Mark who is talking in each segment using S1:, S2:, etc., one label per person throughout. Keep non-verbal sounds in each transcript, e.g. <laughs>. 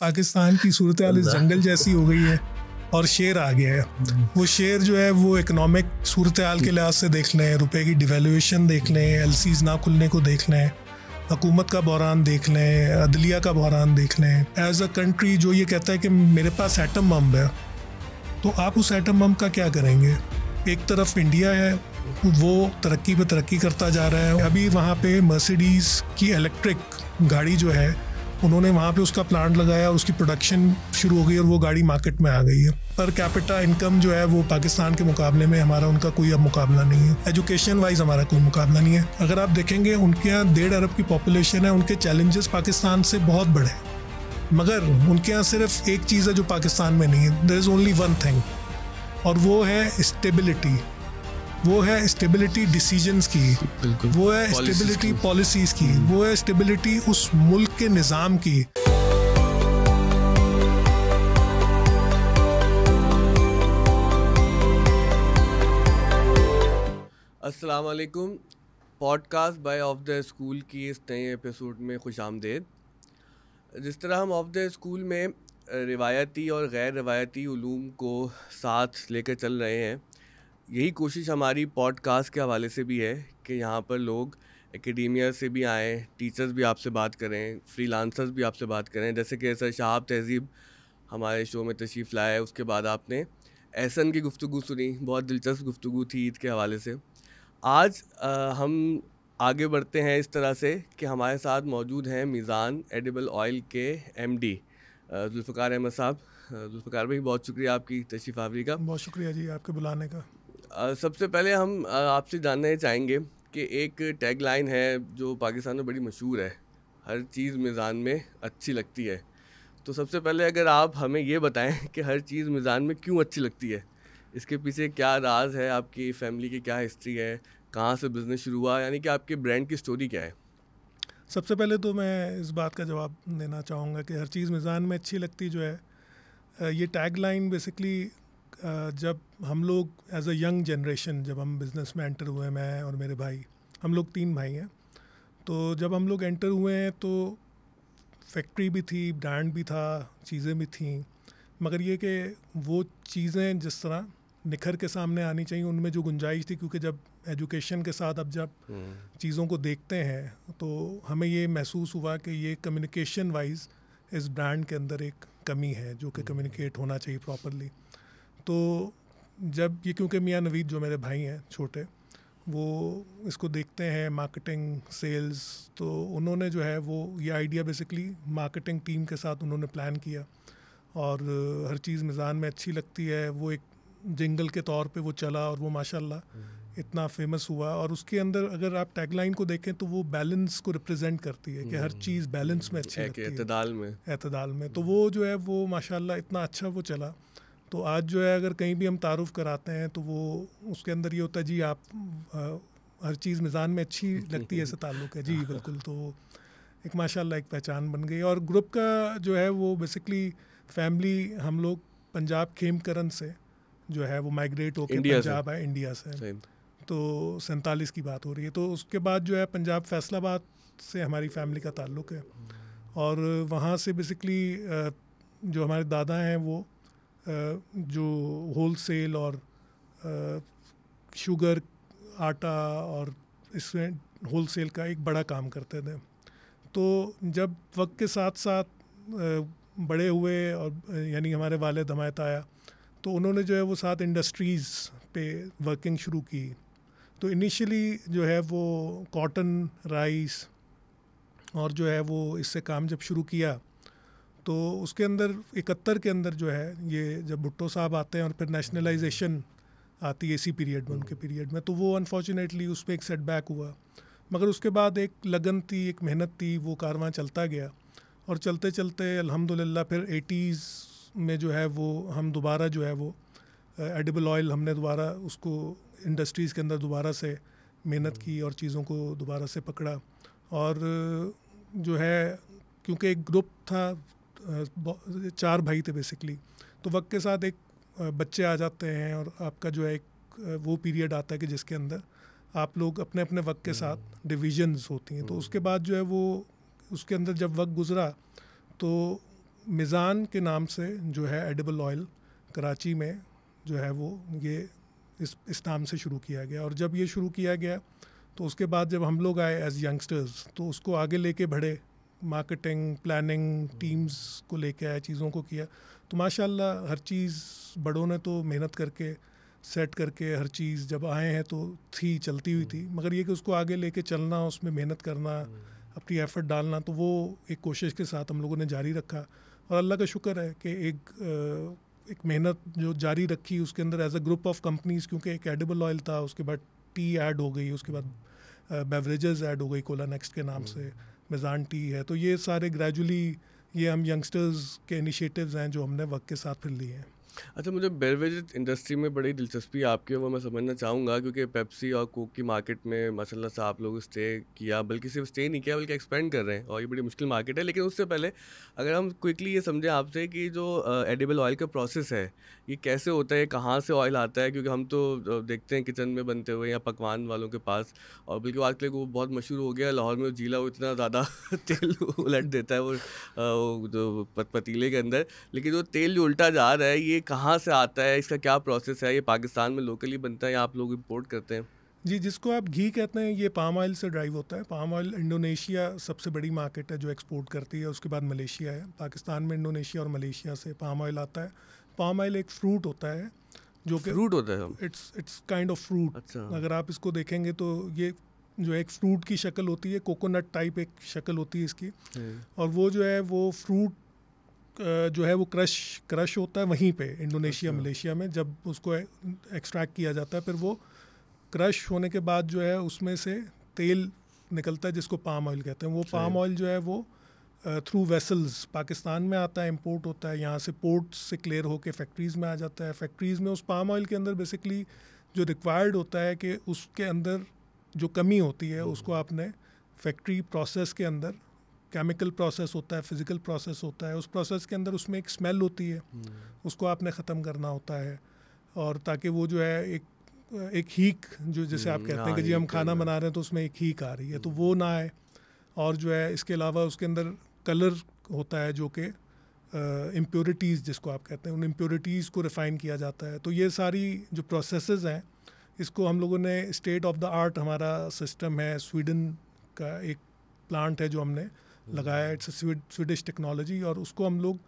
S1: पाकिस्तान की सूरत इस जंगल जैसी हो गई है और शेर आ गया है वो शेर जो है वो इकोनॉमिक सूरत हाल के लिहाज से देख लें रुपए की डिवेल्यूशन देख लें सीज ना खुलने को देख लें हकूमत का बहरान देख लें अदलिया का बहरान देख लें एज अ कंट्री जो ये कहता है कि मेरे पास एटम बम है तो आप उस एटम बम का क्या करेंगे एक तरफ इंडिया है वो तरक्की पर तरक्की करता जा रहा है अभी वहाँ पे मर्सिडीज़ की इलेक्ट्रिक गाड़ी जो है उन्होंने वहाँ पे उसका प्लांट लगाया और उसकी प्रोडक्शन शुरू हो गई और वो गाड़ी मार्केट में आ गई है पर कैपिटा इनकम जो है वो पाकिस्तान के मुकाबले में हमारा उनका कोई अब मुकाबला नहीं है एजुकेशन वाइज हमारा कोई मुकाबला नहीं है अगर आप देखेंगे उनके यहाँ डेढ़ अरब की पॉपुलेशन है उनके चैलेंजेस पाकिस्तान से बहुत बड़े हैं मगर उनके यहाँ सिर्फ एक चीज़ है जो पाकिस्तान में नहीं है there is only one thing और वो है स्टेबिलिटी वो है स्टेबिलिटी डिसीजन की वो है स्टेबिलिटी पॉलिसीज की वो है स्टेबिलिटी उस मुल्क के निज़ाम की
S2: अस्सलाम वालेकुम podcast by of the school की इस नए एपिसोड में खुश आमदेद जिस तरह हम ऑफ द स्कूल में रिवायती और गैर रवायती ूम को साथ लेकर चल रहे हैं यही कोशिश हमारी पॉडकास्ट के हवाले से भी है कि यहाँ पर लोग एकेडमिया से भी आएँ टीचर्स भी आपसे बात करें फ्री भी आपसे बात करें जैसे कि सर शाहब तहजीब हमारे शो में तशरीफ़ लाए उसके बाद आपने एहसन की गुफ्तु सुनी बहुत दिलचस्प गुफ्तु थी ईद के हवाले से आज आ, हम आगे बढ़ते हैं इस तरह से कि हमारे साथ मौजूद हैं मीज़ान एडिबल ऑयल के एम डी जुल्फ़ार अहमद साहब जुल्फ़ार भाई बहुत शुक्रिया आपकी तशरीफ़ आवरी का बहुत
S1: शुक्रिया जी आपके बुलाने का
S2: सबसे पहले हम आपसे जानना चाहेंगे कि एक टैग लाइन है जो पाकिस्तान में बड़ी मशहूर है हर चीज़ मिज़ान में अच्छी लगती है तो सबसे पहले अगर आप हमें ये बताएं कि हर चीज़ मिज़ान में क्यों अच्छी लगती है इसके पीछे क्या राज है आपकी फैमिली की क्या हिस्ट्री है कहाँ से बिज़नेस शुरू हुआ यानी कि आपके ब्रांड की स्टोरी क्या है
S1: सबसे पहले तो मैं इस बात का जवाब देना चाहूँगा कि हर चीज़ मिज़ान में अच्छी लगती जो है ये टैग लाइन बेसिकली जब हम लोग एज अ यंग जनरेशन जब हम बिज़नेस में एंटर हुए मैं और मेरे भाई हम लोग तीन भाई हैं तो जब हम लोग एंटर हुए हैं तो फैक्ट्री भी थी ब्रांड भी था चीज़ें भी थी मगर ये कि वो चीज़ें जिस तरह निखर के सामने आनी चाहिए उनमें जो गुंजाइश थी क्योंकि जब एजुकेशन के साथ अब जब हम्म। चीज़ों को देखते हैं तो हमें ये महसूस हुआ कि ये कम्युनिकेशन वाइज इस ब्रांड के अंदर एक कमी है जो कि कम्युनिकेट हम्म। होना चाहिए प्रॉपरली तो जब ये क्योंकि मियाँ नवीद जो मेरे भाई हैं छोटे वो इसको देखते हैं मार्केटिंग सेल्स तो उन्होंने जो है वो ये आइडिया बेसिकली मार्केटिंग टीम के साथ उन्होंने प्लान किया और हर चीज़ मिज़ान में अच्छी लगती है वो एक जिंगल के तौर पे वो चला और वो माशाल्लाह हम्म। इतना फेमस हुआ और उसके अंदर अगर आप टैगलाइन को देखें तो वो बैलेंस को रिप्रेजेंट करती है कि हर हम्म। चीज़ बैलेंस में अच्छी लगती है एतदाल में एतदाल में तो हम्म। वो जो है वो माशाल्लाह इतना अच्छा वो चला तो आज जो है अगर कहीं भी हम तारुफ कराते हैं तो वो उसके अंदर ये होता है जी आप आ, हर चीज़ मिज़ान में अच्छी लगती है ऐसा ताल्लुक है जी बिल्कुल तो एक माशाल्लाह एक पहचान बन गई और ग्रुप का जो है वो बेसिकली फैमिली हम लोग पंजाब खेमकरण से जो है वो माइग्रेट होकर पंजाब है इंडिया से तो सैंतालीस की बात हो रही है तो उसके बाद जो है पंजाब फैसलाबाद से हमारी फैमिली का ताल्लुक है और वहाँ से बेसिकली जो हमारे दादा हैं वो जो होलसेल और शुगर आटा और इसमें होलसेल का एक बड़ा काम करते थे तो जब वक्त के साथ साथ बड़े हुए और यानी हमारे वाले हमायत आया तो उन्होंने जो है वो सात इंडस्ट्रीज़ पे वर्किंग शुरू की तो इनिशियली जो है वो कॉटन राइस और जो है वो इससे काम जब शुरू किया तो उसके अंदर इकहत्तर के अंदर जो है ये जब भुट्टो साहब आते हैं और फिर नेशनलाइजेशन आती है इसी पीरियड में उनके पीरियड में तो वो अनफॉर्चुनेटली उस पर एक सेटबैक हुआ मगर उसके बाद एक लगन थी एक मेहनत थी वो कारवां चलता गया और चलते चलते अल्हम्दुलिल्लाह फिर एटीज़ में जो है वो हम दोबारा जो है वो एडिबल ऑयल हमने दोबारा उसको इंडस्ट्रीज़ के अंदर दोबारा से मेहनत की और चीज़ों को दोबारा से पकड़ा और जो है क्योंकि एक ग्रुप था चार भाई थे बेसिकली तो वक्त के साथ एक बच्चे आ जाते हैं और आपका जो है एक वो पीरियड आता है कि जिसके अंदर आप लोग अपने अपने वक्त के साथ डिविजन्स हम्म। होती हैं तो हम्म। उसके बाद जो है वो उसके अंदर जब वक्त गुजरा तो मिज़ान के नाम से जो है एडिबल ऑयल कराची में जो है वो ये इस इस नाम से शुरू किया गया और जब ये शुरू किया गया तो उसके बाद जब हम लोग आए एज यंगस्टर्स तो उसको आगे लेके बढ़े मार्केटिंग प्लानिंग टीम्स को लेके आया चीज़ों को किया तो माशाल्लाह हर चीज़ बड़ों ने तो मेहनत करके सेट करके हर चीज़ जब आए हैं तो थी चलती हुई थी मगर ये कि उसको आगे लेके चलना उसमें मेहनत करना अपनी एफर्ट डालना तो वो एक कोशिश के साथ हम लोगों ने जारी रखा और अल्लाह का शुक्र है कि एक एक मेहनत जो जारी रखी उसके अंदर as a group of companies क्योंकि एक एडिबल ऑयल था उसके बाद टी ऐड हो गई उसके बाद बेवरेजेस ऐड हो गई कोला नेक्स्ट के नाम से मेज़ानटी है तो ये सारे ग्रेजुअली ये हम यंगस्टर्स के इनिशिएटिव्स हैं जो हमने वक्त के साथ फिर लिए हैं
S2: अच्छा मुझे बेवरेज इंडस्ट्री में बड़ी दिलचस्पी आपकी है वो मैं समझना चाहूँगा क्योंकि पेप्सी और कोक की मार्केट में माशाल्लाह से आप लोग स्टे किया बल्कि सिर्फ स्टे नहीं किया बल्कि एक्सपेंड कर रहे हैं और ये बड़ी मुश्किल मार्केट है लेकिन उससे पहले अगर हम क्विकली ये समझें आपसे कि जो एडिबल ऑयल का प्रोसेस है ये कैसे होता है कहाँ से ऑयल आता है क्योंकि हम तो देखते हैं किचन में बनते हुए या पकवान वालों के पास और बल्कि आजकल वो बहुत मशहूर हो गया लाहौर में जीला वो इतना ज़्यादा <laughs> तेल उलट देता है वो, वो पतीले के अंदर लेकिन जो तेल जो उल्टा जा रहा है ये कहाँ से आता है इसका क्या प्रोसेस है ये पाकिस्तान में लोकली बनता है या आप लोग इम्पोर्ट करते हैं
S1: जी जिसको आप घी कहते हैं ये पाम ऑयल से ड्राइव होता है पाम ऑयल इंडोनेशिया सबसे बड़ी मार्केट है जो एक्सपोर्ट करती है उसके बाद मलेशिया है पाकिस्तान में इंडोनेशिया और मलेशिया से पाम ऑयल आता है पाम ऑयल एक फ्रूट होता है जो कि फ्रूट होता है it's it's kind of fruit अगर आप इसको देखेंगे तो ये जो एक फ्रूट की शक्ल होती है कोकोनट टाइप एक शक्ल होती है इसकी हम्म। और वो जो है वो फ्रूट जो है वो क्रश क्रश होता है वहीं पे इंडोनेशिया अच्छा। मलेशिया में जब उसको एक्सट्रैक्ट किया जाता है फिर वो क्रश होने के बाद जो है उसमें से तेल निकलता है जिसको पाम ऑयल कहते हैं वो पाम ऑयल जो है वो थ्रू वेसल्स पाकिस्तान में आता है इम्पोर्ट होता है यहाँ से पोर्ट से क्लियर होकर फैक्ट्रीज़ में आ जाता है फैक्ट्रीज़ में उस पाम ऑयल के अंदर बेसिकली जो रिक्वायर्ड होता है कि उसके अंदर जो कमी होती है हम्म। उसको आपने फैक्ट्री प्रोसेस के अंदर केमिकल प्रोसेस होता है फिज़िकल प्रोसेस होता है उस प्रोसेस के अंदर उसमें एक स्मेल होती है हम्म। उसको आपने ख़त्म करना होता है और ताकि वो जो है एक एक हीक जो जैसे आप हम्म, कहते हैं हाँ, कि जी हम खाना बना रहे हैं तो उसमें एक हीक आ रही है तो हम्म। वो ना आए और जो है इसके अलावा उसके अंदर कलर होता है जो कि इम्प्योरिटीज़ जिसको आप कहते हैं उन इम्प्योरिटीज़ को रिफ़ाइन किया जाता है तो ये सारी जो प्रोसेस हैं इसको हम लोगों ने स्टेट ऑफ द आर्ट हमारा सिस्टम है स्वीडन का एक प्लांट है जो हमने लगाया इट्स स्वीडिश टेक्नोलॉजी और उसको हम लोग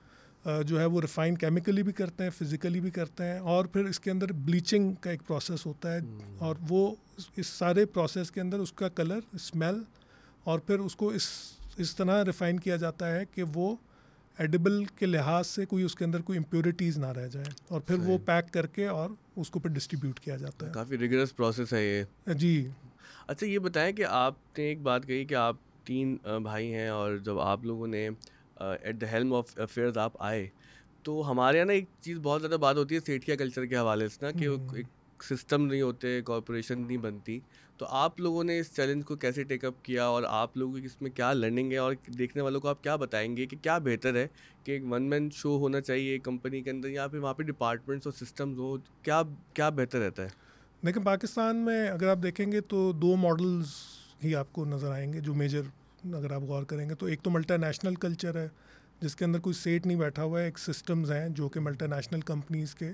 S1: जो है वो रिफाइन केमिकली भी करते हैं फिज़िकली भी करते हैं और फिर इसके अंदर ब्लीचिंग का एक प्रोसेस होता है hmm. और वो इस सारे प्रोसेस के अंदर उसका कलर स्मेल और फिर उसको इस इस तरह रिफाइन किया जाता है कि वो एडिबल के लिहाज से कोई उसके अंदर कोई इम्प्योरिटीज़ ना रह जाए और फिर वो पैक करके और उसको फिर डिस्ट्रीब्यूट किया
S2: जाता है काफ़ी रिगरस प्रोसेस है ये जी अच्छा ये बताएं कि आपने एक बात कही कि आप तीन भाई हैं और जब आप लोगों ने at the helm of affairs आप आए तो हमारे यहाँ ना एक चीज़ बहुत ज़्यादा बात होती है सेठिया कल्चर के हवाले से ना कि हम्म। एक सिस्टम नहीं होते कॉरपोरेशन नहीं बनती तो आप लोगों ने इस चैलेंज को कैसे टेकअप किया और आप लोगों की इसमें क्या लर्निंग है और देखने वालों को आप क्या बताएंगे कि क्या बेहतर है कि एक वन मैन शो होना चाहिए कंपनी के अंदर या फिर वहाँ पे डिपार्टमेंट्स और सिस्टम्स हो क्या क्या बेहतर रहता है
S1: लेकिन पाकिस्तान में अगर आप देखेंगे तो दो मॉडल्स ही आपको नज़र आएंगे जो मेजर अगर आप गौर करेंगे तो एक तो मल्टानेशनल कल्चर है जिसके अंदर कोई सेट नहीं बैठा हुआ है एक सिस्टम्स हैं जो कि मल्टानेशनल कंपनीज़ के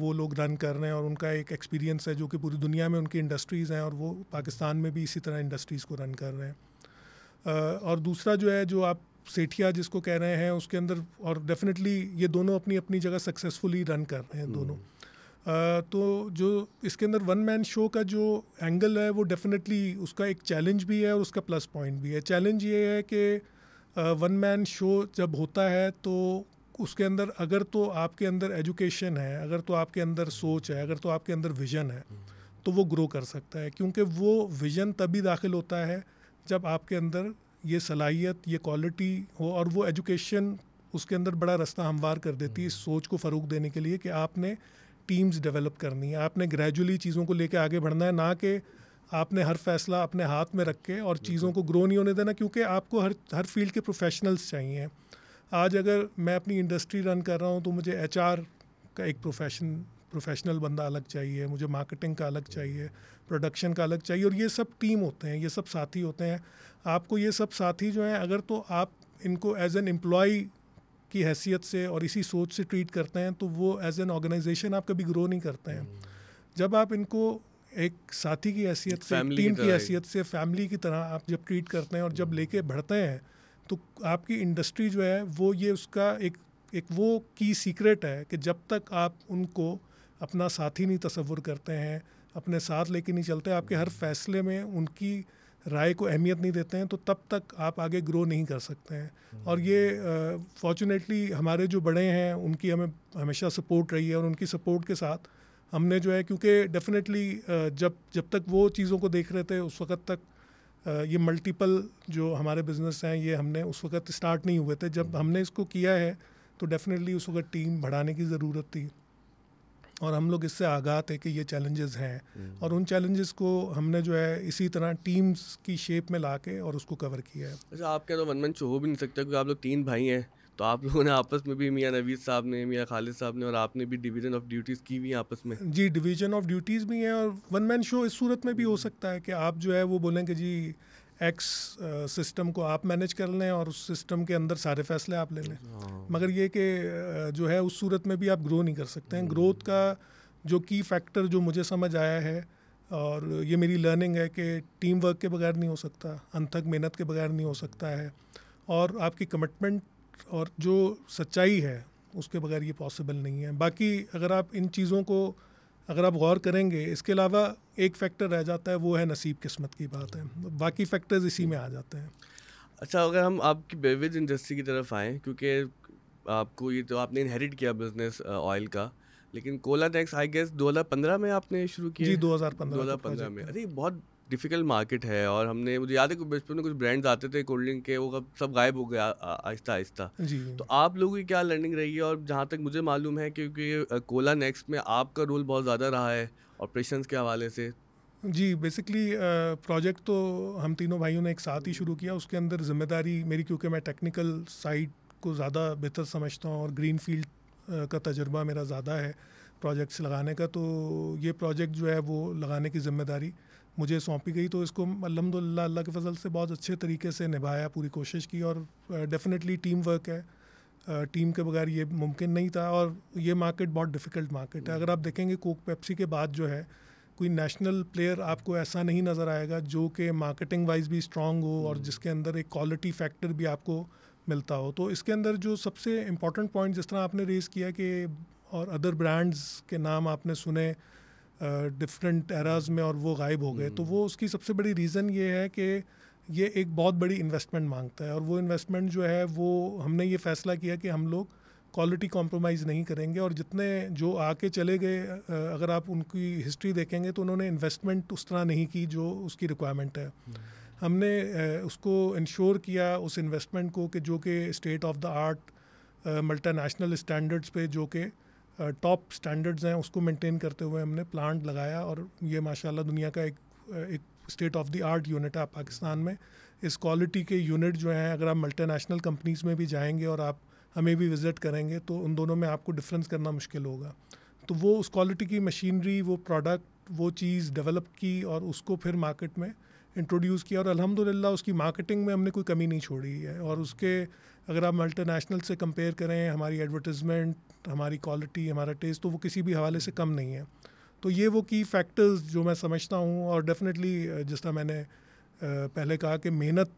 S1: वो लोग रन कर रहे हैं और उनका एक एक्सपीरियंस है जो कि पूरी दुनिया में उनकी इंडस्ट्रीज़ हैं और वो पाकिस्तान में भी इसी तरह इंडस्ट्रीज़ को रन कर रहे हैं और दूसरा जो है जो आप सेठिया जिसको कह रहे हैं उसके अंदर और डेफिनेटली ये दोनों अपनी अपनी जगह सक्सेसफुली रन कर रहे हैं दोनों हम्म। तो जो इसके अंदर वन मैन शो का जो एंगल है वो डेफिनेटली उसका एक चैलेंज भी है और उसका प्लस पॉइंट भी है चैलेंज ये है कि वन मैन शो जब होता है तो उसके अंदर अगर तो आपके अंदर एजुकेशन है अगर तो आपके अंदर सोच है अगर तो आपके अंदर विजन है तो वो ग्रो कर सकता है क्योंकि वो विजन तभी दाखिल होता है जब आपके अंदर ये सलाहियत ये क्वालिटी हो और वो एजुकेशन उसके अंदर बड़ा रास्ता हमवार कर देती है इस सोच को फ़रूग देने के लिए कि आपने टीम्स डेवलप करनी है आपने ग्रेजुअली चीज़ों को लेके आगे बढ़ना है ना कि आपने हर फैसला अपने हाथ में रख के और चीज़ों को ग्रो नहीं होने देना क्योंकि आपको हर हर फील्ड के प्रोफेशनल्स चाहिए आज अगर मैं अपनी इंडस्ट्री रन कर रहा हूँ तो मुझे एच का एक प्रोफेशन प्रोफेशनल बंदा अलग चाहिए मुझे मार्केटिंग का अलग चाहिए प्रोडक्शन का अलग चाहिए और ये सब टीम होते हैं ये सब साथी होते हैं आपको ये सब साथी जो हैं अगर तो आप इनको एज एन एम्प्लॉ की हैसियत से और इसी सोच से ट्रीट करते हैं तो वो एज एन ऑर्गेनाइजेशन आप कभी ग्रो नहीं करते हैं hmm. जब आप इनको एक साथी की हैसियत से टीम की हैसियत से फैमिली की तरह आप जब ट्रीट करते हैं और जब hmm. लेके बढ़ते हैं तो आपकी इंडस्ट्री जो है वो ये उसका एक एक वो की सीक्रेट है कि जब तक आप उनको अपना साथी नहीं तस्वुर करते हैं अपने साथ लेके नहीं चलते आपके हर hmm. फैसले में उनकी राय को अहमियत नहीं देते हैं तो तब तक आप आगे ग्रो नहीं कर सकते हैं और ये फॉर्चुनेटली हम्म। हमारे जो बड़े हैं उनकी हमें हमेशा सपोर्ट रही है और उनकी सपोर्ट के साथ हमने जो है क्योंकि डेफिनेटली जब जब तक वो चीज़ों को देख रहे थे उस वक्त तक ये मल्टीपल जो हमारे बिजनेस हैं ये हमने उस वक्त स्टार्ट नहीं हुए थे जब हम्म। हमने इसको किया है तो डेफिनेटली उस वक्त टीम बढ़ाने की ज़रूरत थी और हम लोग इससे आगाह थे कि ये चैलेंजेस हैं हम्म। और उन चैलेंजेस को हमने जो है इसी तरह टीम्स की शेप में ला के और उसको कवर किया है
S2: अच्छा आपके तो मन हो भी नहीं सकता क्योंकि आप लोग तीन भाई हैं तो आप लोगों ने आपस में भी मियाँ नवीद साहब ने मियाँ खालिद साहब ने और आपने भी डिवीज़न ऑफ ड्यूटीज़ की हुई आपस में
S1: जी डिवीज़न ऑफ ड्यूटीज़ भी हैं और वन मैन शो इस सूरत में भी हो सकता है कि आप जो है वो बोलें कि जी एक्स सिस्टम को आप मैनेज कर लें और उस सिस्टम के अंदर सारे फैसले आप ले लें हाँ। मगर ये कि जो है उस सूरत में भी आप ग्रो नहीं कर सकते हैं ग्रोथ हम्म। का जो की फैक्टर जो मुझे समझ आया है और ये मेरी लर्निंग है कि टीम वर्क के बगैर नहीं हो सकता अनथक मेहनत के बगैर नहीं हो सकता है और आपकी कमिटमेंट और जो सच्चाई है उसके बगैर ये पॉसिबल नहीं है बाकी अगर आप इन चीज़ों को अगर आप गौर करेंगे इसके अलावा एक फैक्टर रह जाता है वो है नसीब किस्मत की बात है बाकी फैक्टर्स इसी में आ जाते हैं
S2: अच्छा अगर हम आपकी बेवरेज इंडस्ट्री की तरफ आएँ क्योंकि आपको ये तो आपने इनहेरिट किया बिजनेस ऑयल का लेकिन कोला टैक्स आई गेस दो में आपने शुरू किया जी
S1: दो हज़ार
S2: में अरे बहुत डिफ़िकल्ट मार्केट है और हमने मुझे याद है बचपन में कुछ ब्रांड्स आते थे कोल्ड ड्रिंक के वो सब गायब हो गया आहिस्ता आहिस्ता तो आप लोगों की क्या लर्निंग रही है और जहाँ तक मुझे मालूम है क्योंकि कोला नेक्स्ट में आपका रोल बहुत ज़्यादा रहा है ऑपरेशन के हवाले से
S1: जी बेसिकली प्रोजेक्ट तो हम तीनों भाइयों ने एक साथ ही शुरू किया उसके अंदर जिम्मेदारी मेरी क्योंकि मैं टेक्निकल साइड को ज़्यादा बेहतर समझता हूँ और ग्रीन फील्ड का तजर्बा मेरा ज़्यादा है प्रोजेक्ट्स लगाने का तो ये प्रोजेक्ट जो है वो लगाने की जिम्मेदारी मुझे सौंपी गई तो इसको अलहमदिल्ला अल्लाह के फजल से बहुत अच्छे तरीके से निभाया पूरी कोशिश की और डेफिनेटली टीम वर्क है टीम के बगैर ये मुमकिन नहीं था और ये मार्केट बहुत डिफ़िकल्ट मार्केट है हम्म। अगर आप देखेंगे कोक पेप्सी के बाद जो है कोई नेशनल प्लेयर आपको ऐसा नहीं नज़र आएगा जो कि मार्केटिंग वाइज भी स्ट्रांग हो और हम्म। जिसके अंदर एक क्वालिटी फैक्टर भी आपको मिलता हो तो इसके अंदर जो सबसे इम्पॉर्टेंट पॉइंट जिस तरह आपने रेज़ किया कि और अदर ब्रांड्स के नाम आपने सुने डिफरेंट एराज में और वो गायब हो गए तो वो हम्म। उसकी सबसे बड़ी रीज़न ये है कि ये एक बहुत बड़ी इन्वेस्टमेंट मांगता है और वो इन्वेस्टमेंट जो है वो हमने ये फैसला किया कि हम लोग क्वालिटी कॉम्प्रोमाइज़ नहीं करेंगे और जितने जो आके चले गए अगर आप उनकी हिस्ट्री देखेंगे तो उन्होंने इन्वेस्टमेंट उस तरह नहीं की जो उसकी रिक्वायरमेंट है हम्म। हमने उसको इंश्योर किया उस इन्वेस्टमेंट को कि जो कि state of the art multinational standards पे जो कि टॉप स्टैंडर्ड्स हैं उसको मेंटेन करते हुए हमने प्लांट लगाया और ये माशाल्लाह दुनिया का एक एक state of the art unit है पाकिस्तान में इस क्वालिटी के यूनिट जो हैं अगर आप मल्टीनेशनल कंपनीज़ में भी जाएंगे और आप हमें भी विज़िट करेंगे तो उन दोनों में आपको डिफरेंस करना मुश्किल होगा तो वो उस क्वालिटी की मशीनरी वो प्रोडक्ट वो चीज़ डेवलप की और उसको फिर मार्केट में इंट्रोड्यूस किया और अलहमदिल्ला उसकी मार्केटिंग में हमने कोई कमी नहीं छोड़ी है और उसके अगर आप मल्टीनेशनल से कंपेयर करें हमारी एडवर्टीज़मेंट हमारी क्वालिटी हमारा टेस्ट तो वो किसी भी हवाले से कम नहीं है तो ये वो की फैक्टर्स जो मैं समझता हूँ और डेफिनेटली जिस तरह मैंने पहले कहा कि मेहनत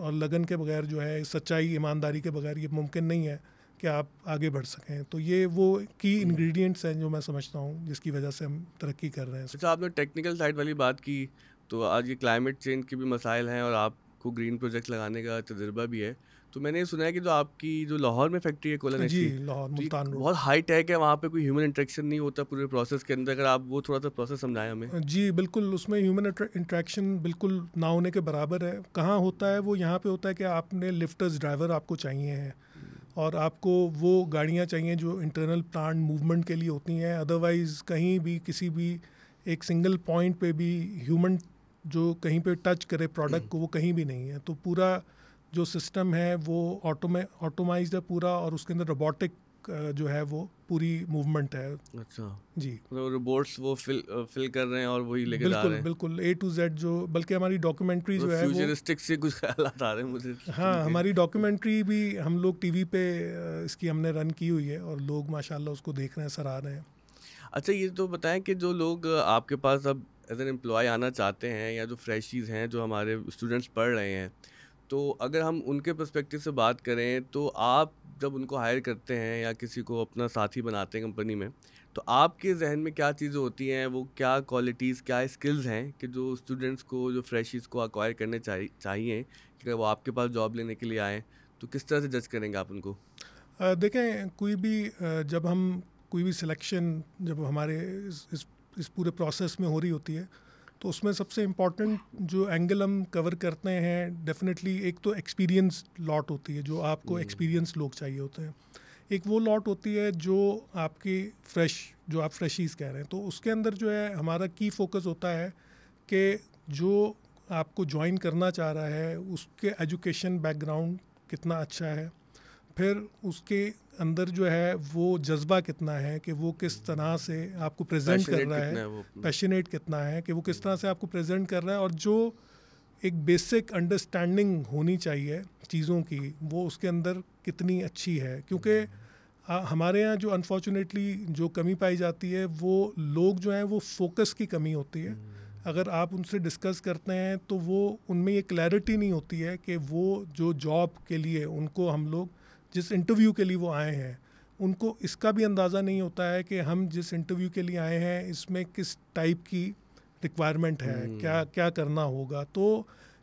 S1: और लगन के बगैर जो है सच्चाई ईमानदारी के बगैर ये मुमकिन नहीं है कि आप आगे बढ़ सकें तो ये वो की इंग्रेडिएंट्स हम्म। हैं जो मैं समझता हूँ जिसकी वजह से हम तरक्की कर रहे
S2: हैं अच्छा आपने टेक्निकल साइड वाली बात की तो आज ये क्लाइमेट चेंज के भी मसाइल हैं और आपको ग्रीन प्रोजेक्ट लगाने का तजर्बा भी है तो मैंने सुना है कि जो आपकी जो लाहौर में फैक्ट्री है कोलन जी लाहौर तो मुल्तान रोड बहुत हाई टेक है वहाँ पे कोई ह्यूमन इंट्रैक्शन नहीं होता पूरे प्रोसेस के अंदर अगर आप वो थोड़ा सा प्रोसेस समझाएं हमें
S1: जी बिल्कुल उसमें ह्यूमन इंट्रैक्शन बिल्कुल ना होने के बराबर है कहाँ होता है वो यहाँ पर होता है कि आपने लिफ्टर्स ड्राइवर आपको चाहिए हैं और आपको वो गाड़ियाँ चाहिए जो इंटरनल प्लांट मूवमेंट के लिए होती हैं अदरवाइज़ कहीं भी किसी भी एक सिंगल पॉइंट पे भी ह्यूमन जो कहीं पे टच करे प्रोडक्ट हम्म। को वो कहीं भी नहीं है तो पूरा जो सिस्टम है वो ऑटोमे ऑटोमाइज है पूरा और उसके अंदर रोबोटिक जो है वो पूरी मूवमेंट है अच्छा जी
S2: तो मतलब रोबोट्स वो फिल फिल कर रहे हैं और वही लेके जा रहे हैं
S1: बिल्कुल ए टू जेड जो बल्कि हमारी डॉक्यूमेंट्री मतलब जो है वो फ्यूचरिस्टिक
S2: से कुछ ख्याल आ रहे हैं मुझे हाँ
S1: हमारी डॉक्यूमेंट्री भी हम लोग टीवी पे इसकी हमने रन की हुई है और लोग माशाल्लाह उसको देख रहे हैं सराह रहे हैं
S2: अच्छा ये तो बताएं कि जो लोग आपके पास अब एज एन एम्प्लॉय आना चाहते हैं या जो फ्रेशीज़ हैं जो हमारे स्टूडेंट्स पढ़ रहे हैं तो अगर हम उनके पर्सपेक्टिव से बात करें तो आप जब उनको हायर करते हैं या किसी को अपना साथी बनाते हैं कंपनी में तो आपके जहन में क्या चीज़ें होती हैं वो क्या क्वालिटीज़ क्या स्किल्स हैं कि जो स्टूडेंट्स को जो फ्रेशीज़ को अक्वायर करने चाहिए चाहिए कि वो आपके पास जॉब लेने के लिए आएँ तो किस तरह से जज करेंगे आप उनको
S1: देखें कोई भी जब हम कोई भी सिलेक्शन जब हमारे इस, इस, इस पूरे प्रोसेस में हो रही होती है तो उसमें सबसे इम्पॉर्टेंट जो एंगल हम कवर करते हैं डेफिनेटली एक तो एक्सपीरियंस लॉट होती है जो आपको एक्सपीरियंस हम्म। लोग चाहिए होते हैं एक वो लॉट होती है जो आपकी फ्रेश जो आप फ्रेशीज कह रहे हैं तो उसके अंदर जो है हमारा की फोकस होता है कि जो आपको ज्वाइन करना चाह रहा है उसके एजुकेशन बैकग्राउंड कितना अच्छा है फिर उसके अंदर जो है वो जज्बा कितना है कि वो किस हम्म। तरह से आपको प्रेजेंट कर रहा है पैशनेट हम्म। कितना है कि वो किस हम्म। तरह से आपको प्रेजेंट कर रहा है और जो एक बेसिक अंडरस्टैंडिंग होनी चाहिए चीज़ों की वो उसके अंदर कितनी अच्छी है क्योंकि हमारे यहाँ जो अनफॉर्चुनेटली जो कमी पाई जाती है वो लोग जो हैं वो फोकस की कमी होती है अगर आप उनसे डिस्कस करते हैं तो वो उनमें ये क्लैरिटी नहीं होती है कि वो जो जॉब के लिए उनको हम लोग जिस इंटरव्यू के लिए वो आए हैं उनको इसका भी अंदाज़ा नहीं होता है कि हम जिस इंटरव्यू के लिए आए हैं इसमें किस टाइप की रिक्वायरमेंट है हम्म। क्या क्या करना होगा तो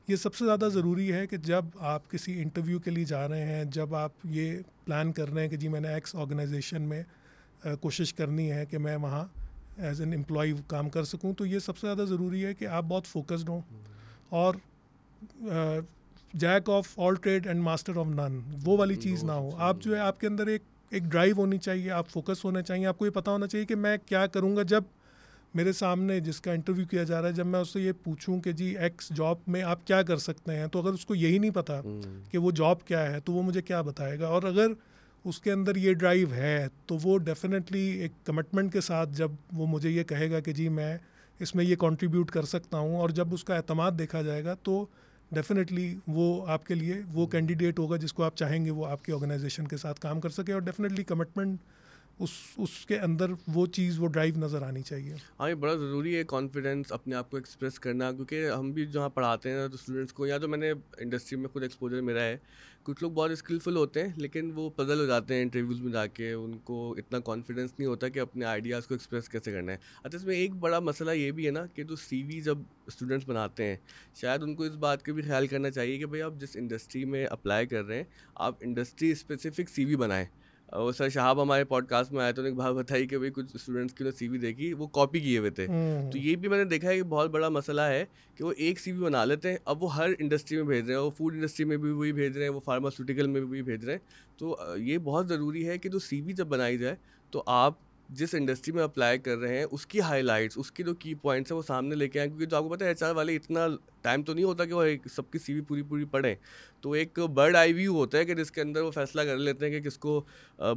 S1: ये सबसे ज़्यादा ज़रूरी है कि जब आप किसी इंटरव्यू के लिए जा रहे हैं जब आप ये प्लान कर रहे हैं कि जी मैंने एक्स ऑर्गेनाइजेशन में कोशिश करनी है कि मैं वहाँ एज एन एम्प्लॉय काम कर सकूँ तो ये सबसे ज़्यादा ज़रूरी है कि आप बहुत फोकस्ड हों हम्म। और आ, jack of all trade and master of none वो वाली चीज़ ना हो आप जो है आपके अंदर एक एक ड्राइव होनी चाहिए आप फोकस होना चाहिए आपको ये पता होना चाहिए कि मैं क्या करूँगा जब मेरे सामने जिसका इंटरव्यू किया जा रहा है जब मैं उससे ये पूछूं कि जी एक्स जॉब में आप क्या कर सकते हैं तो अगर उसको यही नहीं पता हम्म। कि वो जॉब क्या है तो वो मुझे क्या बताएगा और अगर उसके अंदर ये ड्राइव है तो वो डेफिनेटली एक कमिटमेंट के साथ जब वो मुझे ये कहेगा कि जी मैं इसमें ये कंट्रीब्यूट कर सकता हूँ और जब उसका अहतम देखा जाएगा तो डेफिनेटली वो आपके लिए वो कैंडिडेट होगा जिसको आप चाहेंगे वो आपके ऑर्गेनाइजेशन के साथ काम कर सके और डेफिनेटली कमिटमेंट उस उसके अंदर वो चीज़ वो ड्राइव नज़र आनी चाहिए
S2: हाँ ये बड़ा ज़रूरी है कॉन्फिडेंस अपने आप को एक्सप्रेस करना क्योंकि हम भी जहाँ पढ़ाते हैं तो स्टूडेंट्स को या तो मैंने इंडस्ट्री में खुद एक्सपोजर मेरा है कुछ लोग बहुत स्किलफुल होते हैं लेकिन वो पजल हो जाते हैं इंटरव्यूज़ में जाके उनको इतना कॉन्फिडेंस नहीं होता कि अपने आइडियाज़ को एक्सप्रेस कैसे करना है अच्छा इसमें एक बड़ा मसला ये भी है ना कि जो सी जब स्टूडेंट्स बनाते हैं शायद उनको इस बात का भी ख्याल करना चाहिए कि भाई आप जिस इंडस्ट्री में अप्लाई कर रहे हैं आप इंडस्ट्री स्पेसिफिक सी बनाएं वो सर शहाब हमारे पॉडकास्ट में आए तो भाव बताई कि भाई कुछ स्टूडेंट्स की सी वी देखी वो कॉपी किए हुए थे हम्म, हम्म। तो ये भी मैंने देखा है कि बहुत बड़ा मसला है कि वो एक सी बना लेते हैं अब वो हर इंडस्ट्री में भेज रहे हैं वो फूड इंडस्ट्री में भी वही भेज रहे हैं वो फार्मास्यूटिकल में भी भेज रहे हैं तो ये बहुत ज़रूरी है कि जो तो सी जब बनाई जाए तो आप जिस इंडस्ट्री में अप्लाई कर रहे हैं उसकी हाईलाइट्स उसके जो की पॉइंट्स हैं वो सामने लेके आए क्योंकि जो आपको पता है एचआर वाले इतना टाइम तो नहीं होता कि वो सबकी सीवी पूरी पूरी पढ़ें तो एक बर्ड आई व्यू होता है कि जिसके अंदर वो फैसला कर लेते हैं कि किसको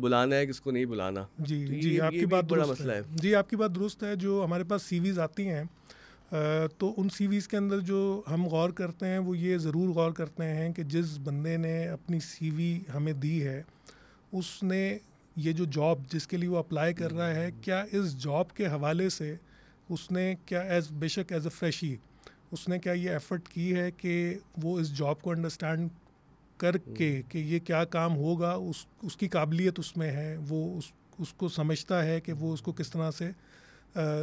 S2: बुलाना है किसको नहीं बुलाना जी तो जी ये, आपकी ये बात बड़ा मसला है
S1: जी आपकी बात दुरुस्त है जो हमारे पास सीवीज आती हैं तो उन सीवीज़ के अंदर जो हम गौर करते हैं वो ये ज़रूर गौर करते हैं कि जिस बंदे ने अपनी सीवी हमें दी है उसने ये जो जॉब जिसके लिए वो अप्लाई कर रहा है क्या इस जॉब के हवाले से उसने क्या एज बेशक एज अ फ्रेशी उसने क्या ये एफर्ट की है कि वो इस जॉब को अंडरस्टैंड करके हम्म। कि ये क्या काम होगा उस उसकी काबिलियत उसमें है वो उस उसको समझता है कि वो उसको किस तरह से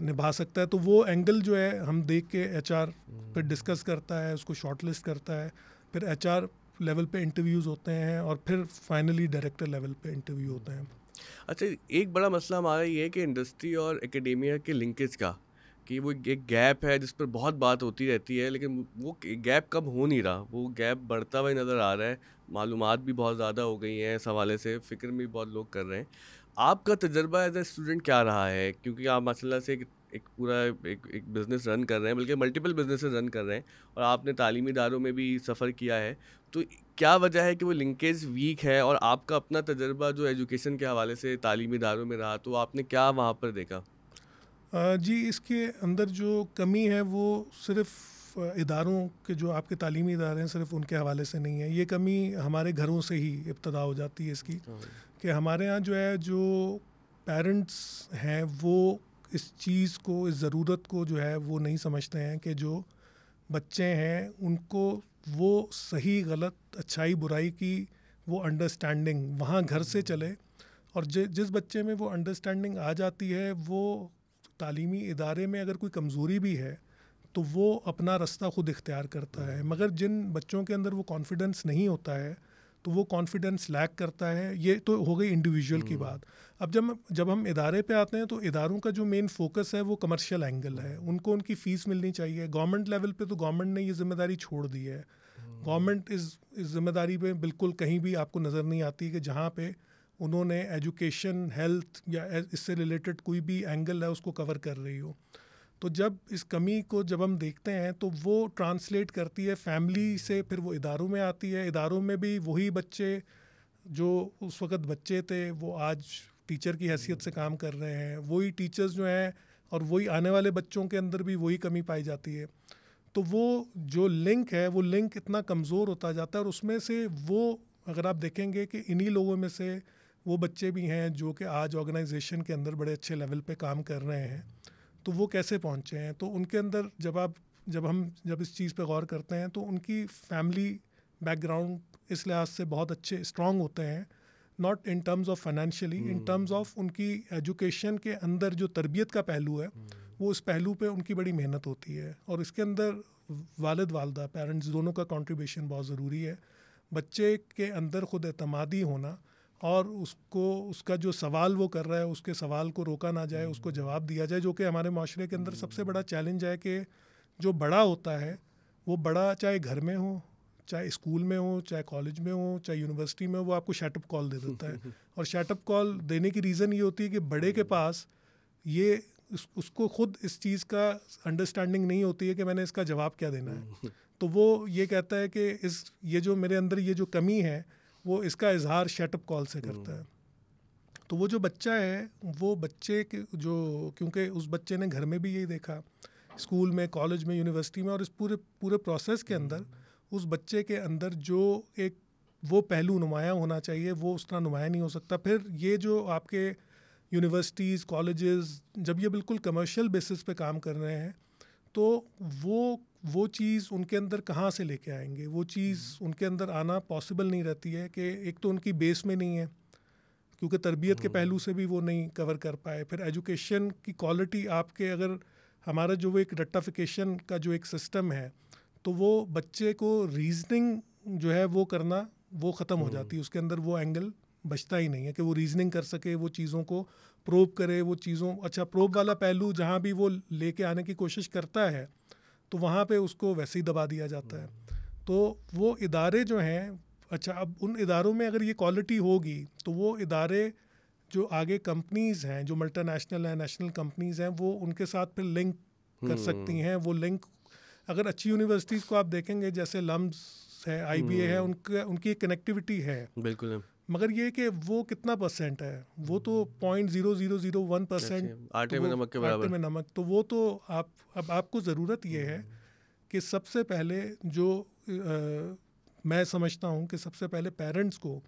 S1: निभा सकता है तो वो एंगल जो है हम देख के एच आर पर डिस्कस करता है उसको शॉर्ट लिस्ट करता है फिर एच आर लेवल पे इंटरव्यूज़ होते हैं और फिर फाइनली डायरेक्टर लेवल पे इंटरव्यू होते हैं
S2: अच्छा एक बड़ा मसला हमारा ये है कि इंडस्ट्री और एकेडेमिया के लिंकेज का कि वो एक गैप है जिस पर बहुत बात होती रहती है लेकिन वो गैप कब हो नहीं रहा वो गैप बढ़ता हुआ नज़र आ रहा है मालूम भी बहुत ज़्यादा हो गई हैं इस हवाले से फ़िक्र भी बहुत लोग कर रहे हैं आपका तजर्बा एज ए स्टूडेंट क्या रहा है क्योंकि आप माशाला से एक पूरा एक एक बिज़नेस रन कर रहे हैं बल्कि मल्टीपल बिजनेस रन कर रहे हैं और आपने तालीमी इदारों में भी सफ़र किया है तो क्या वजह है कि वो लिंकेज वीक है और आपका अपना तजर्बा जो एजुकेशन के हवाले से तालीमी इदारों में रहा तो आपने क्या वहाँ पर देखा
S1: जी इसके अंदर जो कमी है वो सिर्फ़ इदारों के जो आपके तालीमी इदारे हैं सिर्फ उनके हवाले से नहीं है ये कमी हमारे घरों से ही इब्तदा हो जाती है इसकी हाँ। कि हमारे यहाँ जो है जो पेरेंट्स हैं वो इस चीज़ को इस ज़रूरत को जो है वो नहीं समझते हैं कि जो बच्चे हैं उनको वो सही गलत अच्छाई बुराई की वो अंडरस्टैंडिंग वहाँ घर से हम्म। चले और जिस बच्चे में वो अंडरस्टैंडिंग आ जाती है वो तालीमी इदारे में अगर कोई कमज़ोरी भी है तो वो अपना रास्ता ख़ुद इख्तियार करता है हम्म। मगर जिन बच्चों के अंदर वो कॉन्फिडेंस नहीं होता है तो वो कॉन्फिडेंस लैक करता है ये तो हो गई इंडिविजुअल की हम्म। बात अब जब जब हम इदारे पे आते हैं तो इदारों का जो मेन फोकस है वो कमर्शियल एंगल है उनको उनकी फ़ीस मिलनी चाहिए गवर्नमेंट लेवल पे तो गवर्नमेंट ने ये जिम्मेदारी छोड़ दी है गवर्नमेंट हम्म। इस इस जिम्मेदारी पे बिल्कुल कहीं भी आपको नज़र नहीं आती कि जहाँ पे उन्होंने एजुकेशन हेल्थ या इससे रिलेटेड कोई भी एंगल है उसको कवर कर रही हो तो जब इस कमी को जब हम देखते हैं तो वो ट्रांसलेट करती है फैमिली से फिर वो इदारों में आती है इदारों में भी वही बच्चे जो उस वक्त बच्चे थे वो आज टीचर की हैसियत से काम कर रहे हैं वही टीचर्स जो हैं और वही आने वाले बच्चों के अंदर भी वही कमी पाई जाती है तो वो जो लिंक है वो लिंक इतना कमज़ोर होता जाता है और उसमें से वो अगर आप देखेंगे कि इन्हीं लोगों में से वो बच्चे भी हैं जो कि आज ऑर्गेनाइजेशन के अंदर बड़े अच्छे लेवल पे काम कर रहे हैं तो वो कैसे पहुँचे हैं तो उनके अंदर जब आप जब हम जब इस चीज़ पर गौर करते हैं तो उनकी फैमिली बैकग्राउंड इस लिहाज से बहुत अच्छे स्ट्रांग होते हैं not in terms of financially in hmm. Terms of उनकी एजुकेशन के अंदर जो तरबियत का पहलू है hmm. वो इस पहलू पे उनकी बड़ी मेहनत होती है और इसके अंदर वालद वालदा पेरेंट्स दोनों का कंट्रीब्यूशन बहुत ज़रूरी है बच्चे के अंदर खुद अतमादी होना और उसको उसका जो सवाल वो कर रहा है उसके सवाल को रोका ना जाए उसको हम्म। जवाब दिया जाए जो कि हमारे माशरे के अंदर सबसे हम्म। बड़ा चैलेंज है कि जो बड़ा होता है वो बड़ा चाहे घर में हो चाहे स्कूल में हो चाहे कॉलेज में हो चाहे यूनिवर्सिटी में हो वो आपको शटअप कॉल दे देता है <laughs> और शटअप कॉल देने की रीज़न ये होती है कि बड़े के हम्म। पास ये उस, उसको खुद इस चीज़ का अंडरस्टैंडिंग नहीं होती है कि मैंने इसका जवाब क्या देना है तो वो ये कहता है कि इस ये जो मेरे अंदर ये जो कमी है वो इसका इजहार शटअप कॉल से हम्म। करता है तो वो जो बच्चा है वो बच्चे के जो क्योंकि उस बच्चे ने घर में भी यही देखा स्कूल में कॉलेज में यूनिवर्सिटी में और इस पूरे पूरे प्रोसेस के अंदर हम्म। उस बच्चे के अंदर जो एक वो पहलू नुमाया होना चाहिए वो उस तरह नुमाया नहीं हो सकता फिर ये जो आपके यूनिवर्सिटीज़ कॉलेजेस जब ये बिल्कुल कमर्शियल बेसिस पे काम कर रहे हैं तो वो वो चीज़ उनके अंदर कहाँ से लेके आएंगे वो चीज़ हम्म। उनके अंदर आना पॉसिबल नहीं रहती है कि एक तो उनकी बेस में नहीं है क्योंकि तरबियत के हम्म। पहलू से भी वो नहीं कवर कर पाए फिर एजुकेशन की क्वालिटी आपके अगर हमारा जो एक रट्टाफिकेशन का जो एक सिस्टम है तो वो बच्चे को रीजनिंग जो है वो करना वो ख़त्म हो हम्म। जाती है उसके अंदर वो एंगल बचता ही नहीं है कि वो रीजनिंग कर सके वो चीज़ों को प्रोब करे वो चीज़ों अच्छा प्रोब वाला पहलू जहाँ भी वो लेके आने की कोशिश करता है तो वहाँ पे उसको वैसे ही दबा दिया जाता है तो वो इदारे जो हैं अच्छा अब उन इदारों में अगर ये क्वालिटी होगी तो वो इदारे जो आगे कंपनीज़ हैं जो मल्टानेशनल हैं नेशनल कंपनीज़ हैं वो उनके साथ फिर लिंक कर हम्म। सकती हैं वो लिंक अगर अच्छी यूनिवर्सिटीज़ को आप देखेंगे जैसे लम्स है आई है हम्म। उनका उनकी कनेक्टिविटी है बिल्कुल मगर ये कि वो कितना परसेंट है वो तो point zero zero zero one percent आटे तो में नमक के बराबर आटे में नमक तो वो तो आप अब आपको ज़रूरत ये है हम्म। कि सबसे पहले जो आ, मैं समझता हूँ कि सबसे पहले पेरेंट्स को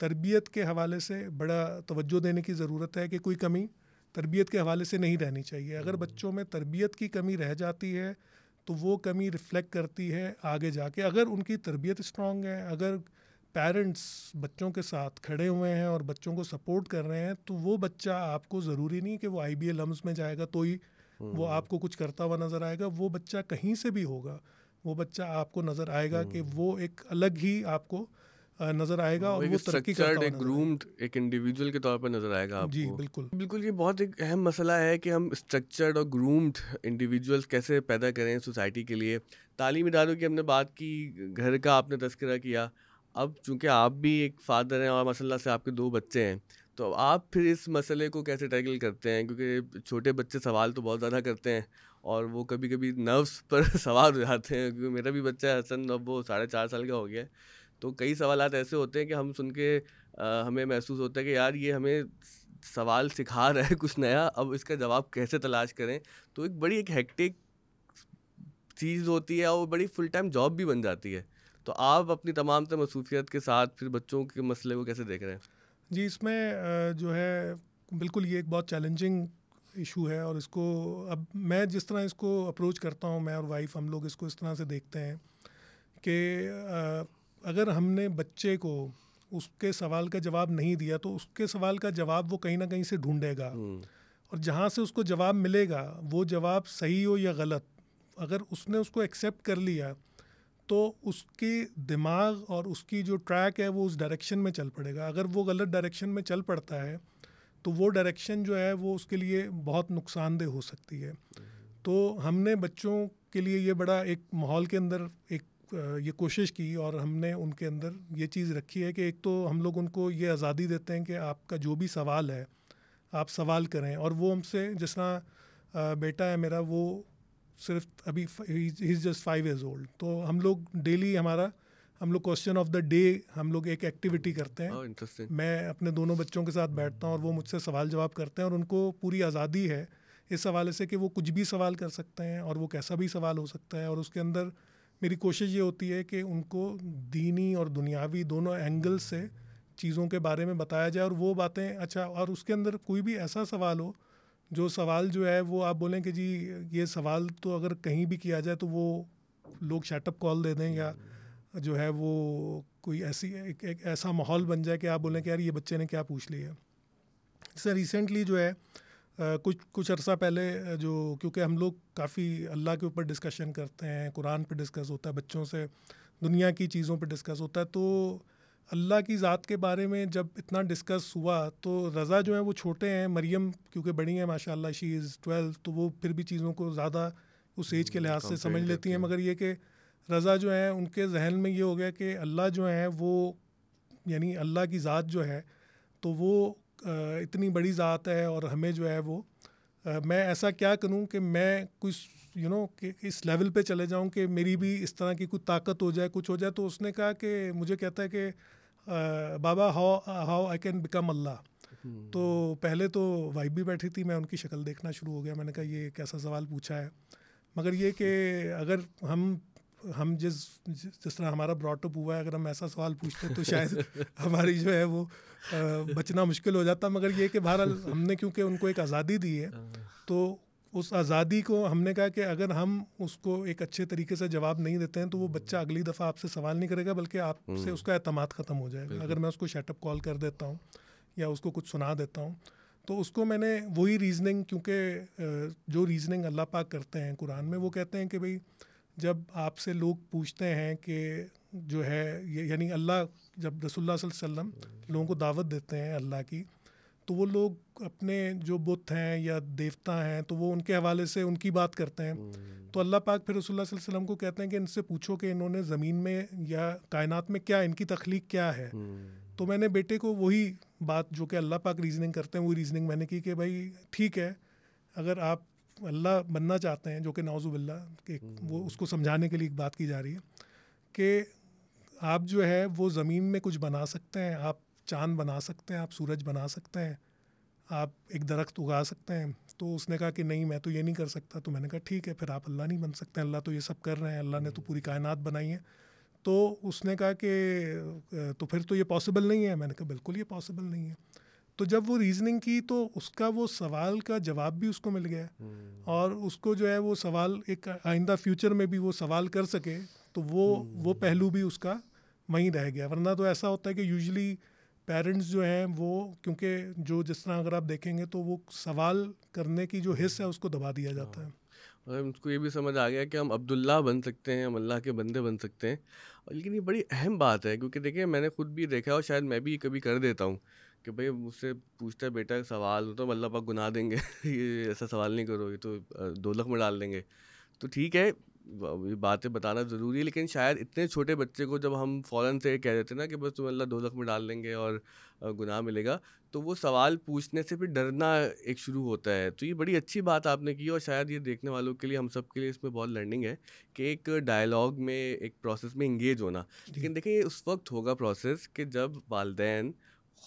S1: तरबियत के हवाले से बड़ा तवज्जो देने की ज़रूरत है कि कोई कमी तरबियत के हवाले से नहीं रहनी चाहिए अगर हम्म। बच्चों में तरबियत की कमी रह जाती है तो वो कमी रिफ्लेक्ट करती है आगे जाके अगर उनकी तरबियत स्ट्रॉन्ग है अगर पेरेंट्स बच्चों के साथ खड़े हुए हैं और बच्चों को सपोर्ट कर रहे हैं तो वो बच्चा आपको ज़रूरी नहीं कि वो आई बी में जाएगा तो ही वो हम्म। आपको कुछ करता हुआ नज़र आएगा वो बच्चा कहीं से भी होगा वो बच्चा आपको नज़र आएगा कि हम्म। वो एक अलग
S2: ही आपको नजर आएगा और वो तरक्की करता एक ग्रूम्ड एक इंडिविजुअल के तौर पर नजर आएगा आपको जी बिल्कुल बिल्कुल ये बहुत एक अहम मसला है कि हम स्ट्रक्चर्ड और ग्रूम्ड इंडिविजुअल्स कैसे पैदा करें सोसाइटी के लिए तालीम इदारों की हमने बात की घर का आपने तस्करा किया अब चूंकि आप भी एक फादर हैं और माशाल्लाह से आपके दो बच्चे हैं तो आप फिर इस मसले को कैसे टैकल करते हैं क्योंकि छोटे बच्चे सवाल तो बहुत ज़्यादा करते हैं और वो कभी कभी नर्व्स पर <laughs> सवाल हो जाते हैं क्योंकि मेरा भी बच्चा है हसन अब वो साढ़े चार साल का हो गया तो कई सवाल ऐसे होते हैं कि हम सुन के हमें महसूस होता है कि यार ये हमें सवाल सिखा रहा है कुछ नया अब इसका जवाब कैसे तलाश करें तो एक बड़ी एक हेक्टिक चीज़ होती है और बड़ी फुल टाइम जॉब भी बन जाती है तो आप अपनी तमाम तर मसूफियत के साथ फिर बच्चों के मसले को कैसे देख रहे
S1: हैं जी इसमें जो है बिल्कुल ये एक बहुत चैलेंजिंग इशू है और इसको अब मैं जिस तरह इसको अप्रोच करता हूँ मैं और वाइफ हम लोग इसको इस तरह से देखते हैं कि अगर हमने बच्चे को उसके सवाल का जवाब नहीं दिया तो उसके सवाल का जवाब वो कहीं ना कहीं से ढूंढेगा हम्म। और जहाँ से उसको जवाब मिलेगा वो जवाब सही हो या गलत अगर उसने उसको एक्सेप्ट कर लिया तो उसके दिमाग और उसकी जो ट्रैक है वो उस डायरेक्शन में चल पड़ेगा अगर वो गलत डायरेक्शन में चल पड़ता है तो वो डायरेक्शन जो है वो उसके लिए बहुत नुकसानदेह हो सकती है तो हमने बच्चों के लिए ये बड़ा एक माहौल के अंदर एक ये कोशिश की और हमने उनके अंदर ये चीज़ रखी है कि एक तो हम लोग उनको ये आज़ादी देते हैं कि आपका जो भी सवाल है आप सवाल करें और वो हमसे जिस तरह बेटा है मेरा वो सिर्फ अभी ही is just five years old तो हम लोग डेली हमारा हम लोग क्वेश्चन ऑफ द डे हम लोग एक एक्टिविटी करते हैं oh, मैं अपने दोनों बच्चों के साथ बैठता हूँ और वो मुझसे सवाल जवाब करते हैं और उनको पूरी आज़ादी है इस हवाले से कि वो कुछ भी सवाल कर सकते हैं और वो कैसा भी सवाल हो सकता है और उसके अंदर मेरी कोशिश ये होती है कि उनको दीनी और दुनियावी दोनों एंगल से चीज़ों के बारे में बताया जाए और वो बातें अच्छा और उसके अंदर कोई भी ऐसा सवाल हो जो सवाल जो है वो आप बोलें कि जी ये सवाल तो अगर कहीं भी किया जाए तो वो लोग शटअप कॉल दे दें या जो है वो कोई ऐसी एक, एक ऐसा माहौल बन जाए कि आप बोलें कि यार ये बच्चे ने क्या पूछ लिया जैसे रिसेंटली जो है आ, कुछ कुछ अरसा पहले जो क्योंकि हम लोग काफ़ी अल्लाह के ऊपर डिस्कशन करते हैं कुरान पर डिस्कस होता है बच्चों से दुनिया की चीज़ों पर डिस्कस होता है तो अल्लाह की ज़ात के बारे में जब इतना डिस्कस हुआ तो रज़ा जो है वो छोटे हैं मरियम क्योंकि बड़ी हैं माशा शी इज़ ट्वेल्व तो वो फिर भी चीज़ों को ज़्यादा उस एज के हम्म, लिहाज से समझ लेती हैं मगर ये कि रज़ा जो है उनके जहन में ये हो गया कि अल्लाह जो है वो यानी अल्लाह की ज़ात जो है तो वो इतनी बड़ी ज़ात है और हमें जो है वो मैं ऐसा क्या करूँ कि मैं कुछ यू नो कि इस लेवल पे चले जाऊँ कि मेरी भी इस तरह की कुछ ताकत हो जाए कुछ हो जाए तो उसने कहा कि मुझे कहता है कि आ, बाबा how how I can become अल्लाह तो पहले तो वाइफ भी बैठी थी मैं उनकी शक्ल देखना शुरू हो गया मैंने कहा ये कैसा सवाल पूछा है मगर ये कि अगर हम हम जिस जिस तरह हमारा ब्रॉटअप हुआ है अगर हम ऐसा सवाल पूछते तो शायद <laughs> हमारी जो है वो बचना मुश्किल हो जाता मगर ये कि बहरहाल हमने क्योंकि उनको एक आज़ादी दी है हाँ। तो उस आज़ादी को हमने कहा कि अगर हम उसको एक अच्छे तरीके से जवाब नहीं देते हैं तो वो बच्चा अगली दफ़ा आपसे सवाल नहीं करेगा बल्कि आपसे हम्म। उसका अतमाद ख़त्म हो जाएगा अगर मैं उसको शटअप कॉल कर देता हूँ या उसको कुछ सुना देता हूँ तो उसको मैंने वही रीजनिंग क्योंकि जो रीजनिंग अल्लाह पाक करते हैं कुरान में वो कहते हैं कि भाई जब आपसे लोग पूछते हैं कि जो है यानी अल्लाह जब रसुल्ला वसम लोगों को दावत देते हैं अल्लाह की तो वो लोग अपने जो बुत हैं या देवता हैं तो वो उनके हवाले से उनकी बात करते हैं हम्म। तो अल्लाह पाक फिर रसोल्ला वसल्लम को कहते हैं कि इनसे पूछो कि इन्होंने ज़मीन में या कायनात में क्या इनकी तख्लीक क्या है हम्म। तो मैंने बेटे को वही बात जो कि अल्लाह पाक रीजनिंग करते हैं वही रीजनिंग मैंने की कि भाई ठीक है अगर आप अल्लाह बनना चाहते हैं जो कि नाउजुबिल्ला के हम्म। वो उसको समझाने के लिए एक बात की जा रही है कि आप जो है वो ज़मीन में कुछ बना सकते हैं आप चांद बना सकते हैं आप सूरज बना सकते हैं आप एक दरख्त उगा सकते हैं तो उसने कहा कि नहीं मैं तो ये नहीं कर सकता तो मैंने कहा ठीक है फिर आप अल्लाह नहीं बन सकते अल्लाह तो ये सब कर रहे हैं अल्लाह ने तो हम्म। पूरी कायनात बनाई है तो उसने कहा कि तो फिर तो ये पॉसिबल नहीं है मैंने कहा बिल्कुल ये पॉसिबल नहीं है तो जब वो रीजनिंग की तो उसका वो सवाल का जवाब भी उसको मिल गया हम्म। और उसको जो है वो सवाल एक आइंदा फ्यूचर में भी वो सवाल कर सके तो वो वो हम्म। पहलू भी उसका वहीं रह गया वरना तो ऐसा होता है कि यूजली पेरेंट्स जो हैं वो क्योंकि जो जिस तरह अगर आप देखेंगे तो वो सवाल करने की जो हिस्स है उसको दबा दिया जाता हाँ।
S2: है और उसको ये भी समझ आ गया कि हम अब्दुल्ला बन सकते हैं हम अल्लाह के बंदे बन सकते हैं लेकिन ये बड़ी अहम बात है क्योंकि देखिए मैंने खुद भी देखा और शायद मैं भी कभी कर देता हूँ कि भाई मुझसे पूछता है बेटा सवाल तो अल्लाह पाक गुना देंगे <laughs> ये ऐसा सवाल नहीं करो ये तो दो लख में डाल देंगे तो ठीक है बातें बताना ज़रूरी है लेकिन शायद इतने छोटे बच्चे को जब हम फ़ौर से कह देते हैं ना कि बस तुम अल्लाह दो में डाल लेंगे और गुनाह मिलेगा तो वो सवाल पूछने से भी डरना एक शुरू होता है तो ये बड़ी अच्छी बात आपने की और शायद ये देखने वालों के लिए हम सब के लिए इसमें बहुत लर्निंग है कि एक डायलॉग में एक प्रोसेस में इंगेज होना लेकिन देखिए उस वक्त होगा प्रोसेस कि जब वालदे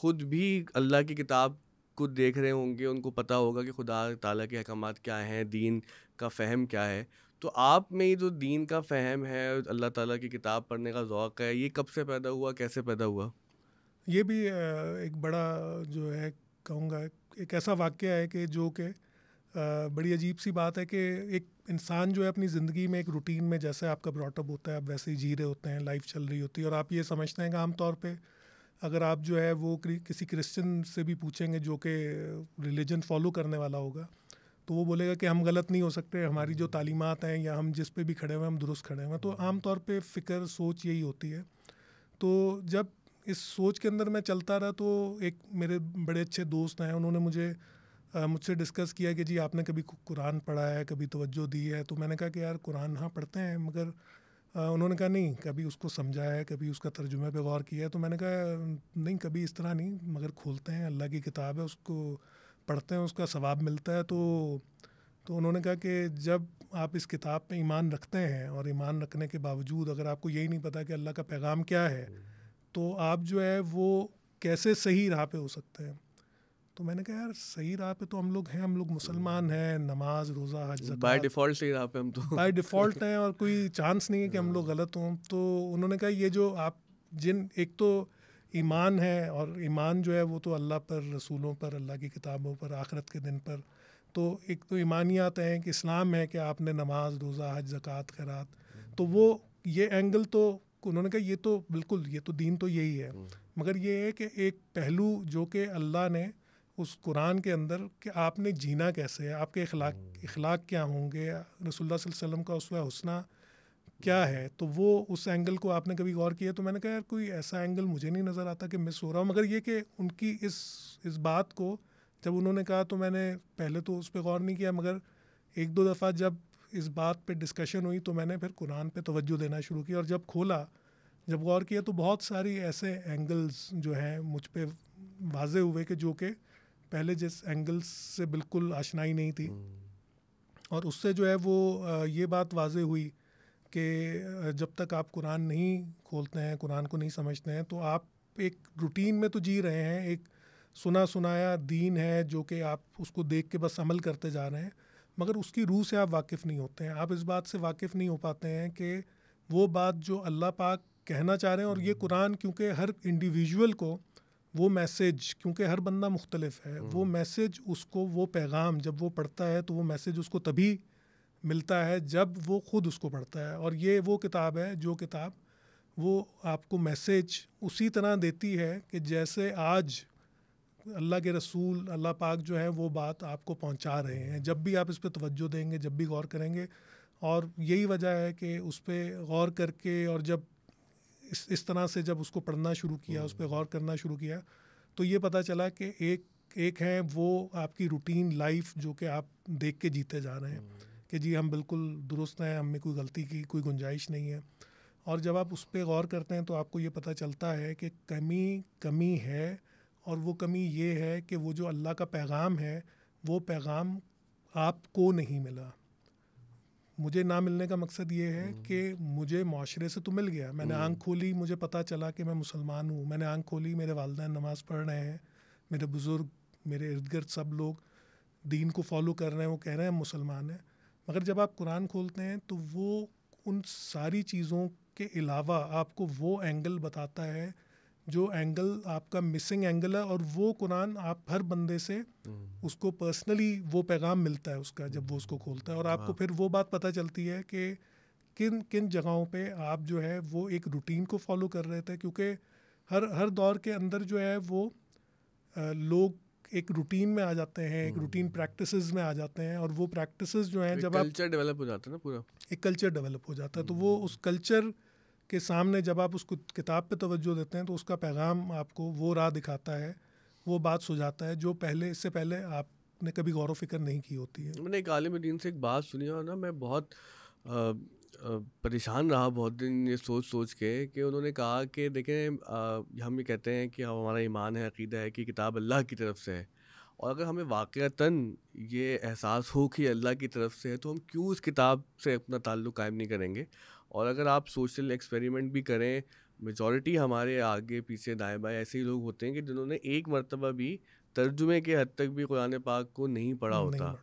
S2: ख़ुद भी अल्लाह की किताब को देख रहे होंगे उनको पता होगा कि खुदा ताला के अहकाम क्या हैं दीन का फहम क्या है तो आप में जो दीन का फ़हम है अल्लाह ताला की किताब पढ़ने का ओक़ है ये कब से पैदा हुआ कैसे पैदा हुआ
S1: ये भी एक बड़ा जो है कहूँगा एक ऐसा वाक्य है कि जो कि बड़ी अजीब सी बात है कि एक इंसान जो है अपनी ज़िंदगी में एक रूटीन में जैसे आपका ब्रॉटअप होता है आप वैसे ही जी रहे होते हैं लाइफ चल रही होती है और आप ये समझते हैं कि आमतौर पर अगर आप जो है वो किसी क्रिश्चियन से भी पूछेंगे जो कि रिलीजन फॉलो करने वाला होगा तो वो बोलेगा कि हम गलत नहीं हो सकते हमारी जो तालीमत हैं या हम जिस पे भी खड़े हुए हम दुरुस्त खड़े हुए हैं तो आम तौर पे फ़िक्र सोच यही होती है तो जब इस सोच के अंदर मैं चलता रहा तो एक मेरे बड़े अच्छे दोस्त हैं उन्होंने मुझे मुझसे डिस्कस किया कि जी आपने कभी कुरान पढ़ा है कभी तवज्जो दी है तो मैंने कहा कि यार कुरान हाँ पढ़ते हैं मगर उन्होंने कहा नहीं कभी उसको समझा है कभी उसका तर्जुमे पे गौर किया है तो मैंने कहा नहीं कभी इस तरह नहीं मगर खोलते हैं अल्लाह की किताब है उसको पढ़ते हैं उसका सवाब मिलता है तो तो उन्होंने कहा कि जब आप इस किताब पे ईमान रखते हैं और ईमान रखने के बावजूद अगर आपको यही नहीं पता कि अल्लाह का पैगाम क्या है तो आप जो है वो कैसे सही राह पे हो सकते हैं तो मैंने कहा यार सही राह पे तो हम लोग हैं हम लोग मुसलमान हम्म। हैं नमाज रोज़ा हज बाय
S2: डिफ़ॉल्ट सही राह पे हम तो बाय <laughs> डिफ़ॉल्ट
S1: हैं और कोई चांस नहीं है कि हम हाँ। लोग गलत हों तो उन्होंने कहा ये जो आप जिन एक तो ईमान है और ईमान जो है वो तो अल्लाह पर रसूलों पर अल्लाह की किताबों पर आखरत के दिन पर तो एक तो ईमानियात हैं कि इस्लाम है कि आपने नमाज रोज़ा हज ज़क़़त खैरात तो वो ये एंगल तो उन्होंने कहा ये तो बिल्कुल ये तो दीन तो यही है मगर ये है कि एक पहलू जो कि अल्लाह ने उस कुरान के अंदर कि आपने जीना कैसे है आपके अखलाक अखलाक क्या होंगे रसोल्ला वसम का उसवा हसना क्या है तो वो उस एंगल को आपने कभी गौर किया तो मैंने कहा यार कोई ऐसा एंगल मुझे नहीं नज़र आता कि मिस हो रहा हूँ मगर ये कि उनकी इस इस बात को जब उन्होंने कहा तो मैंने पहले तो उस पर गौर नहीं किया मगर एक दो दफ़ा जब इस बात पे डिस्कशन हुई तो मैंने फिर कुरान पे तवज्जो देना शुरू किया और जब खोला जब गौर किया तो बहुत सारी ऐसे एंगल्स जो हैं मुझ पर वाजे हुए कि जो कि पहले जिस एंगल्स से बिल्कुल आशनाई नहीं थी हम्म। और उससे जो है वो ये बात वाजे हुई कि जब तक आप कुरान नहीं खोलते हैं कुरान को नहीं समझते हैं तो आप एक रूटीन में तो जी रहे हैं एक सुना सुनाया दीन है जो कि आप उसको देख के बस अमल करते जा रहे हैं मगर उसकी रूह से आप वाकिफ़ नहीं होते हैं आप इस बात से वाकिफ़ नहीं हो पाते हैं कि वो बात जो अल्लाह पाक कहना चाह रहे हैं और ये हम्म। कुरान क्योंकि हर इंडिविजुअल को वो मैसेज क्योंकि हर बंदा मुख्तलिफ है वो हम्म। मैसेज उसको वो पैगाम जब वो पढ़ता है तो वो मैसेज उसको तभी मिलता है जब वो खुद उसको पढ़ता है और ये वो किताब है जो किताब वो आपको मैसेज उसी तरह देती है कि जैसे आज अल्लाह के रसूल अल्लाह पाक जो है वो बात आपको पहुंचा रहे हैं जब भी आप इस पर तवज्जो देंगे जब भी गौर करेंगे और यही वजह है कि उस पर गौर करके और जब इस इस तरह से जब उसको पढ़ना शुरू किया उस पर हम्म। गौर करना शुरू किया तो ये पता चला कि एक एक है वो आपकी रूटीन लाइफ जो कि आप देख के जीते जा रहे हैं हम्म। कि जी हम बिल्कुल दुरुस्त हैं हमें कोई गलती की कोई गुंजाइश नहीं है और जब आप उस पर गौर करते हैं तो आपको ये पता चलता है कि कमी कमी है और वो कमी ये है कि वो जो अल्लाह का पैगाम है वो पैगाम आपको नहीं मिला मुझे ना मिलने का मकसद ये है हम्म। कि मुझे माशरे से तो मिल गया मैंने हम्म। आंख खोली मुझे पता चला कि मैं मुसलमान हूँ मैंने आंख खोली मेरे वालदे नमाज़ पढ़ रहे हैं मेरे बुज़ुर्ग मेरे इर्द गिर्द सब लोग दीन को फॉलो कर रहे हैं वो कह रहे हैं हम मुसलमान हैं मगर जब आप कुरान खोलते हैं तो वो उन सारी चीज़ों के अलावा आपको वो एंगल बताता है जो एंगल आपका मिसिंग एंगल है और वो कुरान आप हर बंदे से हम्म। उसको पर्सनली वो पैगाम मिलता है उसका जब वो हम्म। उसको खोलता है और आपको हाँ। फिर वो बात पता चलती है कि किन किन जगहों पे आप जो है वो एक रूटीन को फॉलो कर रहे थे क्योंकि हर हर दौर के अंदर जो है वो लोग एक रूटीन में आ जाते हैं एक रूटीन हम्म। प्रैक्टिस में आ जाते हैं और वो प्रैक्टिस जो है जब कल्चर
S2: डेवलप हो जाता है ना पूरा
S1: एक कल्चर डेवलप हो जाता है तो वो हम्म। उस कल्चर के सामने जब आप उस किताब पे तवज्जो देते हैं तो उसका पैगाम आपको वो राह दिखाता है वो बात सुझाता है जो पहले इससे पहले आपने कभी गौर व फिक्र नहीं की होती
S2: है मैंने एक आलिम दिन से एक बात सुनी और ना मैं बहुत परेशान रहा बहुत दिन ये सोच सोच के कि उन्होंने कहा कि देखें हम ये कहते हैं कि हमारा ईमान है अकीदा है कि किताब अल्लाह की तरफ से है और अगर हमें वाक़ता ये एहसास हो कि अल्लाह की तरफ से है तो हम क्यों उस किताब से अपना ताल्लुक़ कायम नहीं करेंगे और अगर आप सोशल एक्सपेरिमेंट भी करें मेजॉरिटी हमारे आगे पीछे दाएँ बाएँ ऐसे ही लोग होते हैं कि जिन्होंने एक मरतबा भी तर्जुमे के हद तक भी कुरान पाक को नहीं पढ़ा होता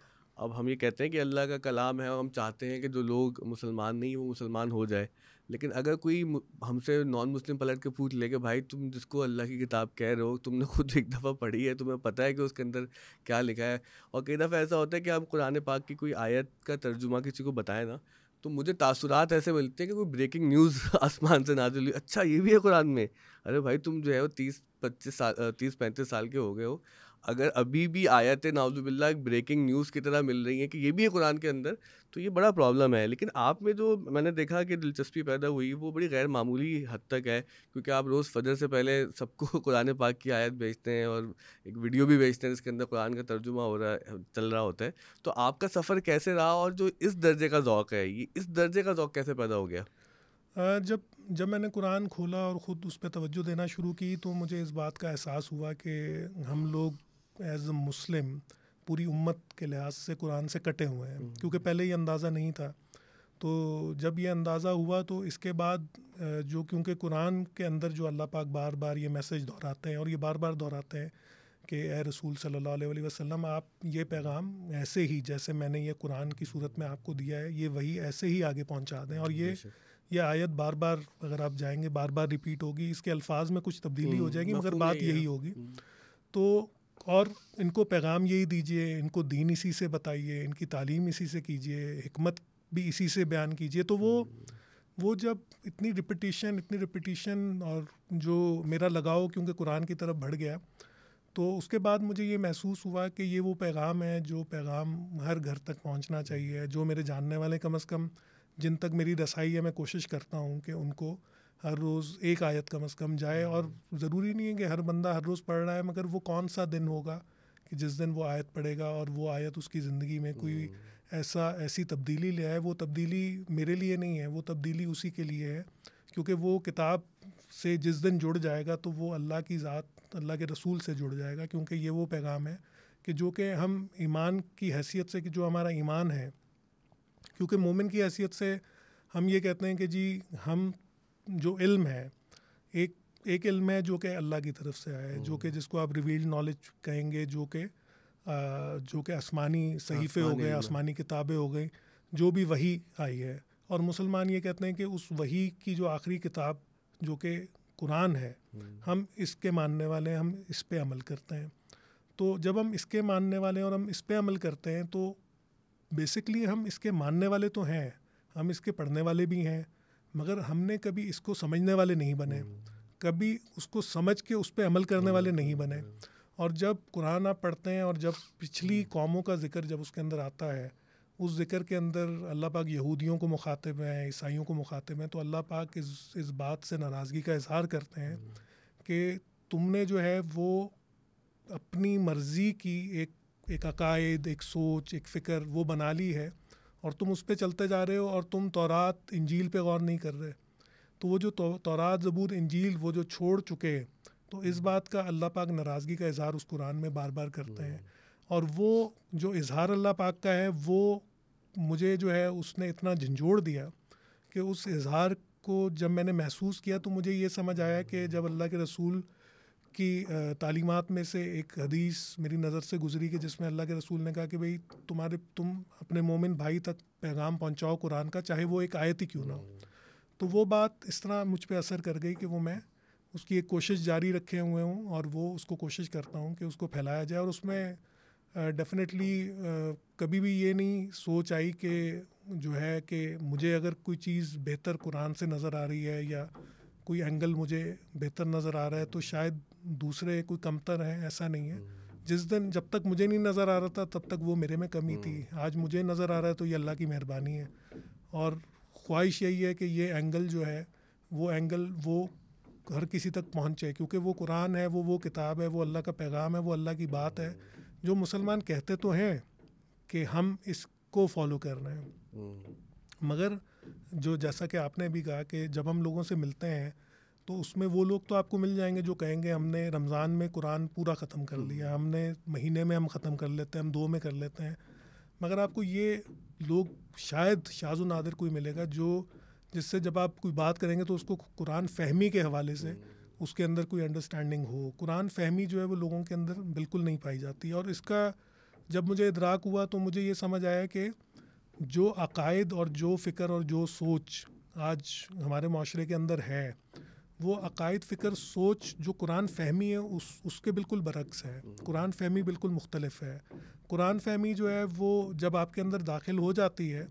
S2: अब हम ये कहते हैं कि अल्लाह का कलाम है और हम चाहते हैं कि जो लोग मुसलमान नहीं वो मुसलमान हो जाए लेकिन अगर कोई हमसे नॉन मुस्लिम पलट के पूछ ले कि भाई तुम जिसको अल्लाह की किताब कह रहे हो तुमने खुद एक दफ़ा पढ़ी है तुम्हें पता है कि उसके अंदर क्या लिखा है और कई दफ़ा ऐसा होता है कि आप कुरान पाक की कोई आयत का तर्जुमा किसी को बताएं ना तो मुझे तासुरात ऐसे मिलते हैं कि कोई ब्रेकिंग न्यूज़ <laughs> आसमान से नाजिल हुई अच्छा ये भी है कुरान में अरे भाई तुम जो है वो तीस पच्चीस साल तीस पैंतीस साल के हो गए हो अगर अभी भी आयत नाउजुबिल्ला एक ब्रेकिंग न्यूज़ की तरह मिल रही है कि ये भी है कुरान के अंदर तो ये बड़ा प्रॉब्लम है लेकिन आप में जो मैंने देखा कि दिलचस्पी पैदा हुई वो बड़ी गैर मामूली हद तक है क्योंकि आप रोज़ फजर से पहले सबको <laughs> कुरान पाक की आयत भेजते हैं और एक वीडियो भी भेजते हैं जिसके अंदर कुरान का तर्जुमा हो रहा है चल रहा होता है तो आपका सफ़र कैसे रहा और जो इस दर्जे का क़ है ये इस दर्जे का क़ कैसे पैदा हो गया
S1: जब जब मैंने कुरान खोला और ख़ुद उस पर तोज्जो देना शुरू की तो मुझे इस बात का एहसास हुआ कि हम लोग एज अ मुस्लिम पूरी उम्मत के लिहाज से कुरान से कटे हुए हैं हम्म। क्योंकि पहले ये अंदाज़ा नहीं था तो जब ये अंदाज़ा हुआ तो इसके बाद जो क्योंकि कुरान के अंदर जो अल्लाह पाक बार बार ये मैसेज दोहराते हैं और ये बार बार दोहराते हैं कि ए रसूल सल्लल्लाहु अलैहि वसल्लम आप ये पैगाम ऐसे ही जैसे मैंने ये कुरान की सूरत में आपको दिया है ये वही ऐसे ही आगे पहुंचा दें और ये ये आयत बार बार अगर आप जाएंगे बार बार रिपीट होगी इसके अल्फाज में कुछ तब्दीली हो हम्म, जाएगी मगर बात यही होगी हम्म। तो और इनको पैगाम यही दीजिए इनको दीन इसी से बताइए इनकी तालीम इसी से कीजिए हमत भी इसी से बयान कीजिए तो वो वो जब इतनी रिपीटिशन इतनी रिपीटिशन और जो मेरा लगाव क्योंकि कुरान की तरफ बढ़ गया तो उसके बाद मुझे ये महसूस हुआ कि ये वो पैगाम है जो पैगाम हर घर तक पहुंचना चाहिए जो मेरे जानने वाले कम अज़ कम जिन तक मेरी रसाई है मैं कोशिश करता हूँ कि उनको हर रोज़ एक आयत कम अज़ कम जाए हम्म। और ज़रूरी नहीं है कि हर बंदा हर रोज़ पढ़ रहा है मगर वो कौन सा दिन होगा कि जिस दिन वो आयत पढ़ेगा और वो आयत उसकी ज़िंदगी में कोई हम्म। ऐसा ऐसी तब्दीली ले आए वो तब्दीली मेरे लिए नहीं है वो तब्दीली उसी के लिए है क्योंकि वो किताब से जिस दिन जुड़ जाएगा तो वो अल्लाह की ज़ात अल्लाह के रसूल से जुड़ जाएगा क्योंकि ये वो पैगाम है कि जो कि हम ईमान की हैसियत से कि जो हमारा ईमान है क्योंकि मोमिन की हैसियत से हम ये कहते हैं कि जी हम जो इल्म है एक एक इल्म है जो कि अल्लाह की तरफ से आया है जो कि हम्म। जिसको आप रिवील्ड नॉलेज कहेंगे जो कि जो कि आसमानी सहीफे हो गए आसमानी किताबें हो गई जो भी वही आई है और मुसलमान ये कहते हैं कि उस वही की जो आखिरी किताब जो कि कुरान है हम्म। हम इसके मानने वाले हैं हम इस पर अमल करते हैं तो जब हम इसके मानने वाले हैं और हम इस पर अमल करते हैं तो बेसिकली हम इसके मानने वाले तो हैं हम इसके पढ़ने वाले भी हैं मगर हमने कभी इसको समझने वाले नहीं बने हम्म। कभी उसको समझ के उस पर अमल करने वाले हम्म। नहीं बने और जब कुरान आप पढ़ते हैं और जब पिछली हम्म। कौमों का जिक्र जब उसके अंदर आता है उस जिक्र के अंदर अल्लाह पाक यहूदियों को मुखातिब हैं ईसाइयों को मुखातिब हैं तो अल्लाह पाक इस इस बात से नाराज़गी का इजहार करते हैं कि तुमने जो है वो अपनी मर्ज़ी की एक एक अकायद एक सोच एक फ़िक्र वो बना ली है और तुम उस पर चलते जा रहे हो और तुम तौरात इंजील पे गौर नहीं कर रहे तो वो जो तो, तौरात ज़बूर इंजील वो जो छोड़ चुके हैं तो इस हम्म। बात का अल्लाह पाक नाराज़गी का इजहार उस कुरान में बार बार करते हैं हम्म। और वो जो इजहार अल्लाह पाक का है वो मुझे जो है उसने इतना झंझोड़ दिया कि उस इजहार को जब मैंने महसूस किया तो मुझे ये समझ आया कि हम्म। जब अल्लाह के रसूल की तालीमत में से एक हदीस मेरी नज़र से गुजरी कि जिसमें अल्लाह के रसूल ने कहा कि भाई तुम्हारे तुम अपने मोमिन भाई तक पैगाम पहुंचाओ कुरान का चाहे वो एक आयत ही क्यों ना हो तो वो बात इस तरह मुझ पर असर कर गई कि वो मैं उसकी एक कोशिश जारी रखे हुए हूँ और वो उसको कोशिश करता हूँ कि उसको फैलाया जाए और उसमें डेफिनेटली कभी भी ये नहीं सोच आई कि जो है कि मुझे अगर कोई चीज़ बेहतर कुरान से नज़र आ रही है या कोई एंगल मुझे बेहतर नज़र आ रहा है तो शायद दूसरे कोई कमतर है ऐसा नहीं है हम्म। जिस दिन जब तक मुझे नहीं नज़र आ रहा था तब तक वो मेरे में कमी थी हम्म। आज मुझे नज़र आ रहा है तो ये अल्लाह की मेहरबानी है और ख्वाहिश यही है कि ये एंगल जो है वो एंगल वो हर किसी तक पहुँचे क्योंकि वो कुरान है वो वो किताब है वो अल्लाह का पैगाम है वो अल्लाह की बात है जो मुसलमान कहते तो हैं कि हम इसको फॉलो कर रहे हैं
S2: हम्म।
S1: मगर जो जैसा कि आपने भी कहा कि जब हम लोगों से मिलते हैं तो उसमें वो लोग तो आपको मिल जाएंगे जो कहेंगे हमने रमज़ान में कुरान पूरा ख़त्म कर हम्म। लिया हमने महीने में हम ख़त्म कर लेते हैं हम दो में कर लेते हैं मगर आपको ये लोग शायद शाजो नादिर कोई मिलेगा जो जिससे जब आप कोई बात करेंगे तो उसको कुरान फहमी के हवाले से हम्म। उसके अंदर कोई अंडरस्टैंडिंग हो कुरान फहमी जो है वो लोगों के अंदर बिल्कुल नहीं पाई जाती और इसका जब मुझे इदराक हुआ तो मुझे ये समझ आया कि जो अकायद और जो फ़िक्र और जो सोच आज हमारे माशरे के अंदर है वो अकायद फ़िक्र सोच जो कुरान फहमी है उस उसके बिल्कुल बरक्स है कुरान फहमी बिल्कुल मुख्तलफ है कुरान फहमी जो है वो जब आपके अंदर दाखिल हो जाती है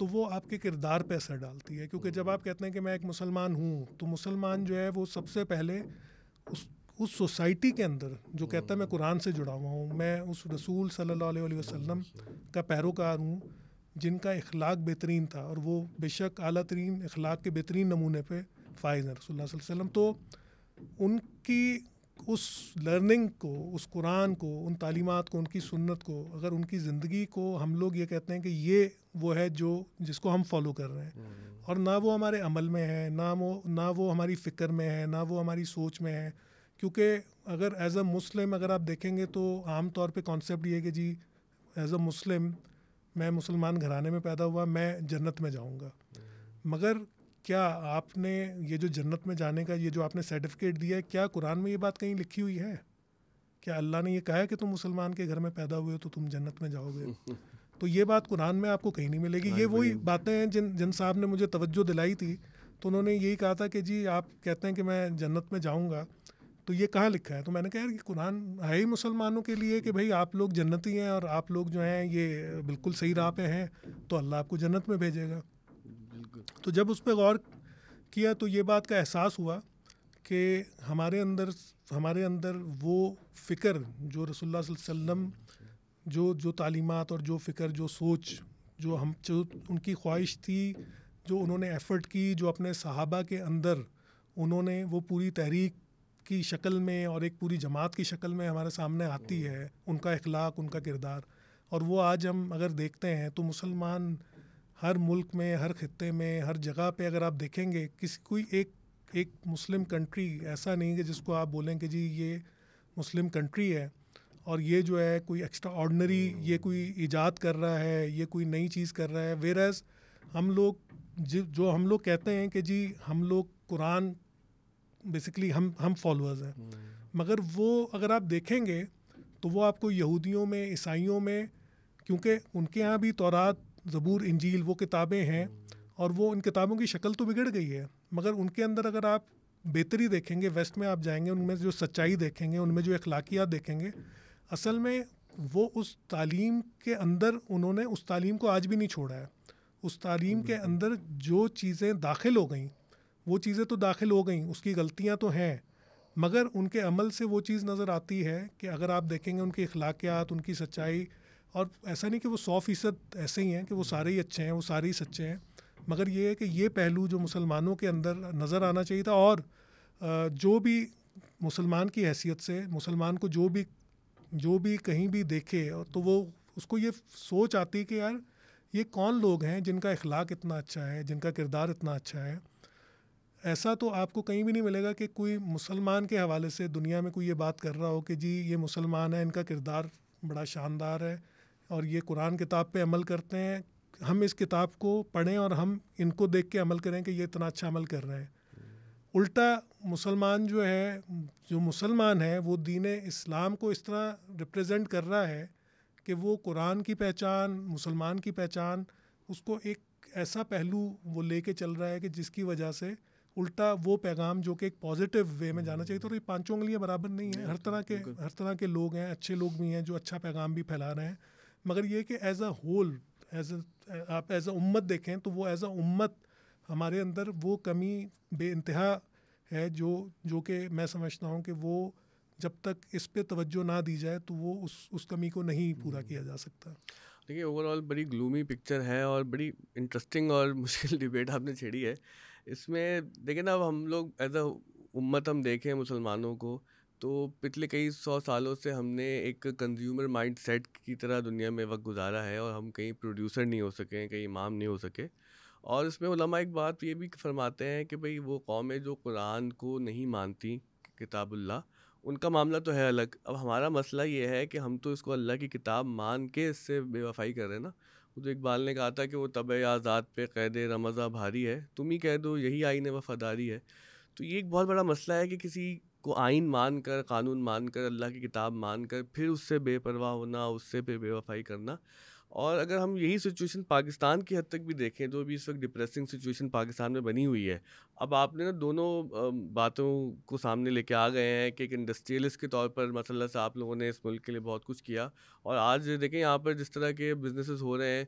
S1: तो वो आपके किरदार पर असर डालती है क्योंकि जब आप कहते हैं कि मैं एक मुसलमान हूँ तो मुसलमान जो है वो सबसे पहले उस उस सोसाइटी के अंदर जो कहता है मैं कुरान से जुड़ा हुआ हूँ मैं उस रसूल सल्लल्लाहु अलैहि वसल्लम का पैरोकार हूँ जिनका इखलाक बेहतरीन था और वो बेशक अली तरीन इखलाक के बेहतरीन नमूने पर फाइज हैं रसोल्ला तो उनकी उस लर्निंग को उस कुरान को उन तालीमत को उनकी सुन्नत को अगर उनकी ज़िंदगी को हम लोग ये कहते हैं कि ये वो है जो जिसको हम फॉलो कर रहे हैं हम्म। और ना वो हमारे अमल में है ना वो ना वो हमारी फ़िक्र में है ना वो हमारी सोच में है क्योंकि अगर एज अ मुस्लिम अगर आप देखेंगे तो आम तौर पे कॉन्सेप्ट ये है कि जी एज अ मुस्लिम मैं मुसलमान घराने में पैदा हुआ मैं जन्नत में जाऊँगा हम्म। मगर क्या आपने ये जो जन्नत में जाने का ये जो आपने सर्टिफिकेट दिया है क्या कुरान में ये बात कहीं लिखी हुई है क्या अल्लाह ने ये कहा है कि तुम मुसलमान के घर में पैदा हुए हो तो तुम जन्नत में जाओगे <laughs> तो ये बात कुरान में आपको कहीं नहीं मिलेगी ये वही बातें हैं जिन जिन साहब ने मुझे तवज्जो दिलाई थी तो उन्होंने यही कहा था कि जी आप कहते हैं कि मैं जन्नत में जाऊँगा तो ये कहाँ लिखा है तो मैंने कहा कि कुरान है ही मुसलमानों के लिए कि भाई आप लोग जन्नती हैं और आप लोग जो हैं ये बिल्कुल सही राह पे हैं तो अल्लाह आपको जन्नत में भेजेगा तो जब उस पर गौर किया तो ये बात का एहसास हुआ कि हमारे अंदर हमारे अंदर वो फ़िक्र जो रसोल्ला वसम जो जो तालीमत और जो फ़िक्र जो सोच जो हम जो उनकी ख्वाहिश थी जो उन्होंने एफ़र्ट की जो अपने सहाबा के अंदर उन्होंने वो पूरी तहरीक की शक्ल में और एक पूरी जमात की शक्ल में हमारे सामने आती है उनका अखलाक उनका किरदार और वो आज हम अगर देखते हैं तो मुसलमान हर मुल्क में हर खत्े में हर जगह पे अगर आप देखेंगे किसी कोई एक एक मुस्लिम कंट्री ऐसा नहीं है जिसको आप बोलें कि जी ये मुस्लिम कंट्री है और ये जो है कोई एक्स्ट्रा ऑर्डनरी ये hmm. कोई ईजाद कर रहा है ये कोई नई चीज़ कर रहा है वेर एज़ हम लोग जो हम लोग कहते हैं कि जी हम लोग कुरान बेसिकली हम हम फॉलोअर्स हैं hmm. मगर वो अगर आप देखेंगे तो वो आपको यहूदियों में ईसाइयों में क्योंकि उनके यहाँ भी तौरात ज़बूर इंजील वो किताबें हैं और वो उन किताबों की शक्ल तो बिगड़ गई है मगर उनके अंदर अगर आप बेहतरी देखेंगे वेस्ट में आप जाएंगे उनमें जो सच्चाई देखेंगे उनमें जो अखलाकियात देखेंगे असल में वो उस तालीम के अंदर उन्होंने उस तालीम को आज भी नहीं छोड़ा है उस तालीम के अंदर जो चीज़ें दाखिल हो गई वो चीज़ें तो दाखिल हो गई उसकी गलतियाँ तो हैं मगर उनके अमल से वो चीज़ नज़र आती है कि अगर आप देखेंगे उनकी अखलाकियात उनकी सच्चाई और ऐसा नहीं कि वो सौ फीसद ऐसे ही हैं कि वो सारे ही अच्छे हैं वो सारे ही सच्चे हैं मगर ये है कि ये पहलू जो मुसलमानों के अंदर नज़र आना चाहिए था और जो भी मुसलमान की हैसियत से मुसलमान को जो भी जो भी कहीं भी देखे तो वो उसको ये सोच आती कि यार ये कौन लोग हैं जिनका इखलाक इतना अच्छा है जिनका किरदार इतना अच्छा है ऐसा तो आपको कहीं भी नहीं मिलेगा कि कोई मुसलमान के हवाले से दुनिया में कोई ये बात कर रहा हो कि जी ये मुसलमान है इनका किरदार बड़ा शानदार है और ये कुरान किताब पे अमल करते हैं हम इस किताब को पढ़ें और हम इनको देख के अमल करें कि ये इतना अच्छा अमल कर रहे हैं उल्टा मुसलमान जो है जो मुसलमान है वो दीन इस्लाम को इस तरह रिप्रेजेंट कर रहा है कि वो कुरान की पहचान मुसलमान की पहचान उसको एक ऐसा पहलू वो लेके चल रहा है कि जिसकी वजह से उल्टा वो पैगाम जो कि एक पॉजिटिव वे में जाना चाहिए तो ये पांचों उंगलियाँ बराबर नहीं है हर तरह के हर तरह के लोग हैं अच्छे लोग भी हैं जो अच्छा पैगाम भी फैला रहे हैं मगर ये कि एज अ होल एज आप एज अ उम्मत देखें तो वो एज अ उम्मत हमारे अंदर वो कमी बे इंतहा है जो जो कि मैं समझता हूँ कि वो जब तक इस पर तवज्जो ना दी जाए तो वो उस उस कमी को नहीं पूरा किया जा सकता
S2: देखिए ओवरऑल बड़ी ग्लूमी पिक्चर है और बड़ी इंटरेस्टिंग और <laughs> मुश्किल डिबेट आपने छेड़ी है इसमें देखिए ना अब हम लोग एज अ उम्मत हम देखें मुसलमानों को तो पिछले कई सौ सालों से हमने एक कंज्यूमर माइंड सेट की तरह दुनिया में वक्त गुजारा है और हम कहीं प्रोड्यूसर नहीं हो सके कहीं इमाम नहीं हो सके और इसमें उलमा एक बात ये भी फरमाते हैं कि भाई वो कौमें जो कुरान को नहीं मानती किताबुल्ला उनका मामला तो है अलग अब हमारा मसला ये है कि हम तो इसको अल्लाह की किताब मान के इससे बेवफाई कर रहे हैं ना वो तो इकबाल ने कहा था कि वो तब आज़ाद पे कैद रमज़ा भारी है तुम ही कह दो यही आईने वफ़ादारी है तो ये एक बहुत बड़ा मसला है कि किसी को आइन मान कर कानून मान कर अल्लाह की किताब मान कर फिर उससे बेपरवाह होना उससे फिर बेवफाई करना और अगर हम यही सिचुएशन पाकिस्तान की हद तक भी देखें तो अभी इस वक्त डिप्रेसिंग सिचुएशन पाकिस्तान में बनी हुई है अब आपने ना दोनों बातों को सामने लेके आ गए हैं कि एक इंडस्ट्रियलिस्ट के तौर पर मसल से आप लोगों ने इस मुल्क के लिए बहुत कुछ किया और आज देखें यहाँ पर जिस तरह के बिजनेसेस हो रहे हैं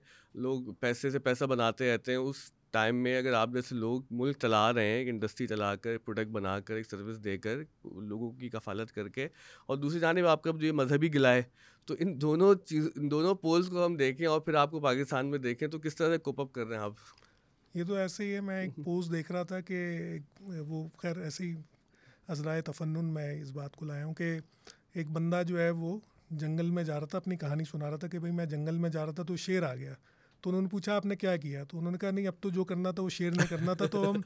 S2: लोग पैसे से पैसा बनाते रहते हैं उस टाइम में अगर आप जैसे लोग मुल्क चला रहे हैं एक इंडस्ट्री चला कर प्रोडक्ट बना कर एक सर्विस देकर लोगों की कफालत करके और दूसरी जानब आपका जो ये मजहबी गिला है तो इन दोनों चीज़ इन दोनों पोल्स को हम देखें और फिर आपको पाकिस्तान में देखें तो किस तरह से कोप अप कर रहे हैं आप
S1: ये तो ऐसे ही है मैं एक हम्म। पोज देख रहा था कि वो खैर ऐसे ही अजराए तफन्न मैं इस बात को लाया हूँ कि एक बंदा जो है वो जंगल में जा रहा था अपनी कहानी सुना रहा था कि भाई मैं जंगल में जा रहा था तो शेर आ गया तो उन्होंने पूछा आपने क्या किया तो उन्होंने कहा नहीं अब तो जो करना था वो शेर ने करना था तो हम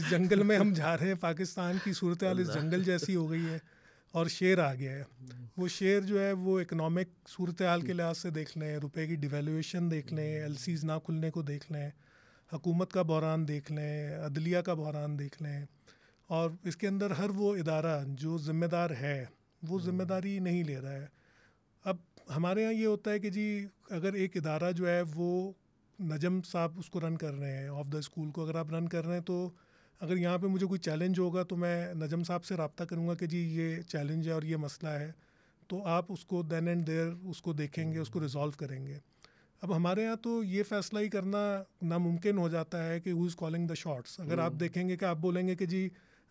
S1: इस जंगल में हम जा रहे हैं पाकिस्तान की सूरत हाल इस जंगल जैसी हो गई है और शेर आ गया है वो शेर जो है वो इकोनॉमिक सूरत हाल के लिहाज से देख लें रुपये की डिवेलुएशन देख लें एल ना खुलने को देख लें हकूमत का बहरान देख लें अदलिया का बहरान देख लें और इसके अंदर हर वो इदारा जो ज़िम्मेदार है वो हम्म। ज़िम्मेदारी नहीं ले रहा है हमारे यहाँ ये होता है कि जी अगर एक इदारा जो है वो नजम साहब उसको रन कर रहे हैं ऑफ द स्कूल को अगर आप रन कर रहे हैं तो अगर यहाँ पे मुझे कोई चैलेंज होगा तो मैं नजम साहब से रबता करूँगा कि जी ये चैलेंज है और ये मसला है तो आप उसको देन एंड देयर उसको देखेंगे उसको रिजॉल्व हम्म। करेंगे अब हमारे यहाँ तो ये फैसला ही करना नामुमकिन हो जाता है कि who is calling the shots अगर आप हम्म। देखेंगे कि आप बोलेंगे कि जी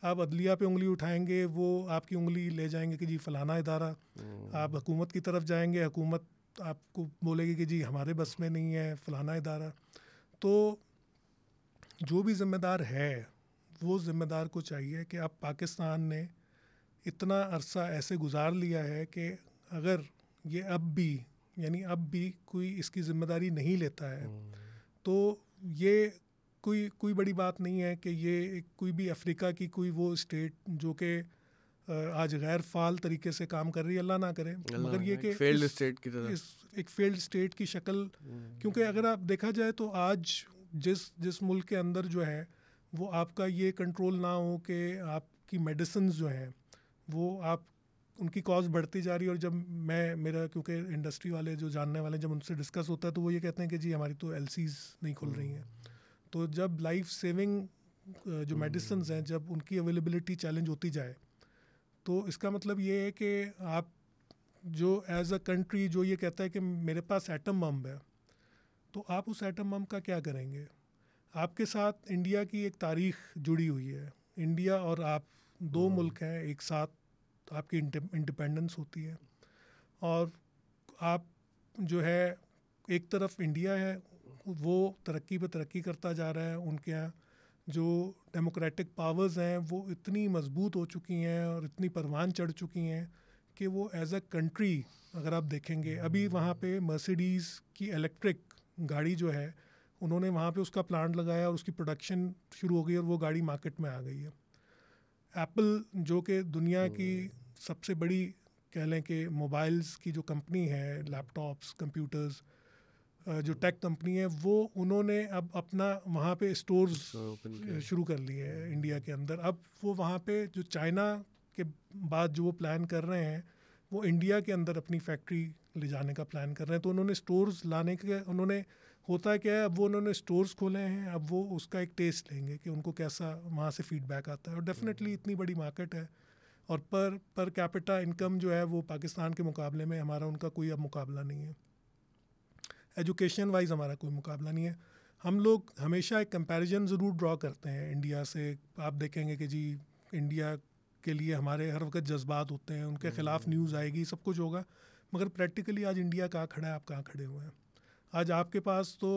S1: आप अदलिया पे उंगली उठाएंगे वो आपकी उंगली ले जाएंगे कि जी फलाना इदारा हम्म। आप हुकूमत की तरफ जाएंगे हुकूमत आपको बोलेगी कि जी हमारे बस में नहीं है फलाना इदारा तो जो भी ज़िम्मेदार है वो ज़िम्मेदार को चाहिए कि अब पाकिस्तान ने इतना अरसा ऐसे गुजार लिया है कि अगर ये अब भी यानी अब भी कोई इसकी ज़िम्मेदारी नहीं लेता है हम्म। तो ये कोई कोई बड़ी बात नहीं है कि ये कोई भी अफ्रीका की कोई वो स्टेट जो कि आज गैर फाल तरीके से काम कर रही है अल्लाह ना करे मगर ये फेल्ड स्टेट की तरह इस एक फेल्ड स्टेट की शक्ल क्योंकि अगर आप देखा जाए तो आज जिस जिस मुल्क के अंदर जो है वो आपका ये कंट्रोल ना हो कि आपकी मेडिसिन जो हैं वो आप उनकी कॉस्ट बढ़ती जा रही है और जब मैं मेरा क्योंकि इंडस्ट्री वाले जो जानने वाले जब उनसे डिस्कस होता है तो वो ये कहते हैं कि जी हमारी तो एल नहीं खुल रही हैं हम्म। तो जब लाइफ सेविंग जो मेडिसिन हम्म। हैं जब उनकी अवेलेबिलिटी चैलेंज होती जाए तो इसका मतलब ये है कि आप जो एज अ कंट्री जो ये कहता है कि मेरे पास एटम बम है तो आप उस एटम बम का क्या करेंगे आपके साथ इंडिया की एक तारीख जुड़ी हुई है इंडिया और आप दो हम्म। मुल्क हैं एक साथ आपकी इंडिपेंडेंस होती है और आप जो है एक तरफ इंडिया है वो तरक्की पर तरक्की करता जा रहा है उनके यहाँ जो डेमोक्रेटिक पावर्स हैं वो इतनी मजबूत हो चुकी हैं और इतनी परवान चढ़ चुकी हैं कि वो एज अ कंट्री अगर आप देखेंगे अभी हम्म। वहाँ पे मर्सिडीज़ की इलेक्ट्रिक गाड़ी जो है उन्होंने वहाँ पे उसका प्लांट लगाया और उसकी प्रोडक्शन शुरू हो गई और वो गाड़ी मार्केट में आ गई है एप्पल जो कि दुनिया की सबसे बड़ी कह लें कि मोबाइल्स की जो कंपनी है लैपटॉप्स कंप्यूटर्स जो टेक कंपनी है वो उन्होंने अब अपना वहाँ पे स्टोर्स शुरू कर लिए हैं इंडिया के अंदर अब वो वहाँ पे जो चाइना के बाद जो वो प्लान कर रहे हैं वो इंडिया के अंदर अपनी फैक्ट्री ले जाने का प्लान कर रहे हैं तो उन्होंने स्टोर्स लाने के उन्होंने होता क्या है अब वो उन्होंने स्टोर्स खोले हैं अब वो उसका एक टेस्ट लेंगे कि उनको कैसा वहाँ से फीडबैक आता है और डेफिनेटली हम्म। इतनी बड़ी मार्केट है और पर पर कैपिटा इनकम जो है वो पाकिस्तान के मुकाबले में हमारा उनका कोई अब मुकाबला नहीं है एजुकेशन वाइज हमारा कोई मुकाबला नहीं है हम लोग हमेशा एक कंपैरिजन ज़रूर ड्रॉ करते हैं इंडिया से आप देखेंगे कि जी इंडिया के लिए हमारे हर वक्त जज्बात होते हैं उनके ख़िलाफ़ न्यूज़ हम्म। आएगी सब कुछ होगा मगर प्रैक्टिकली आज इंडिया कहाँ खड़ा है आप कहाँ खड़े हुए हैं आज आपके पास तो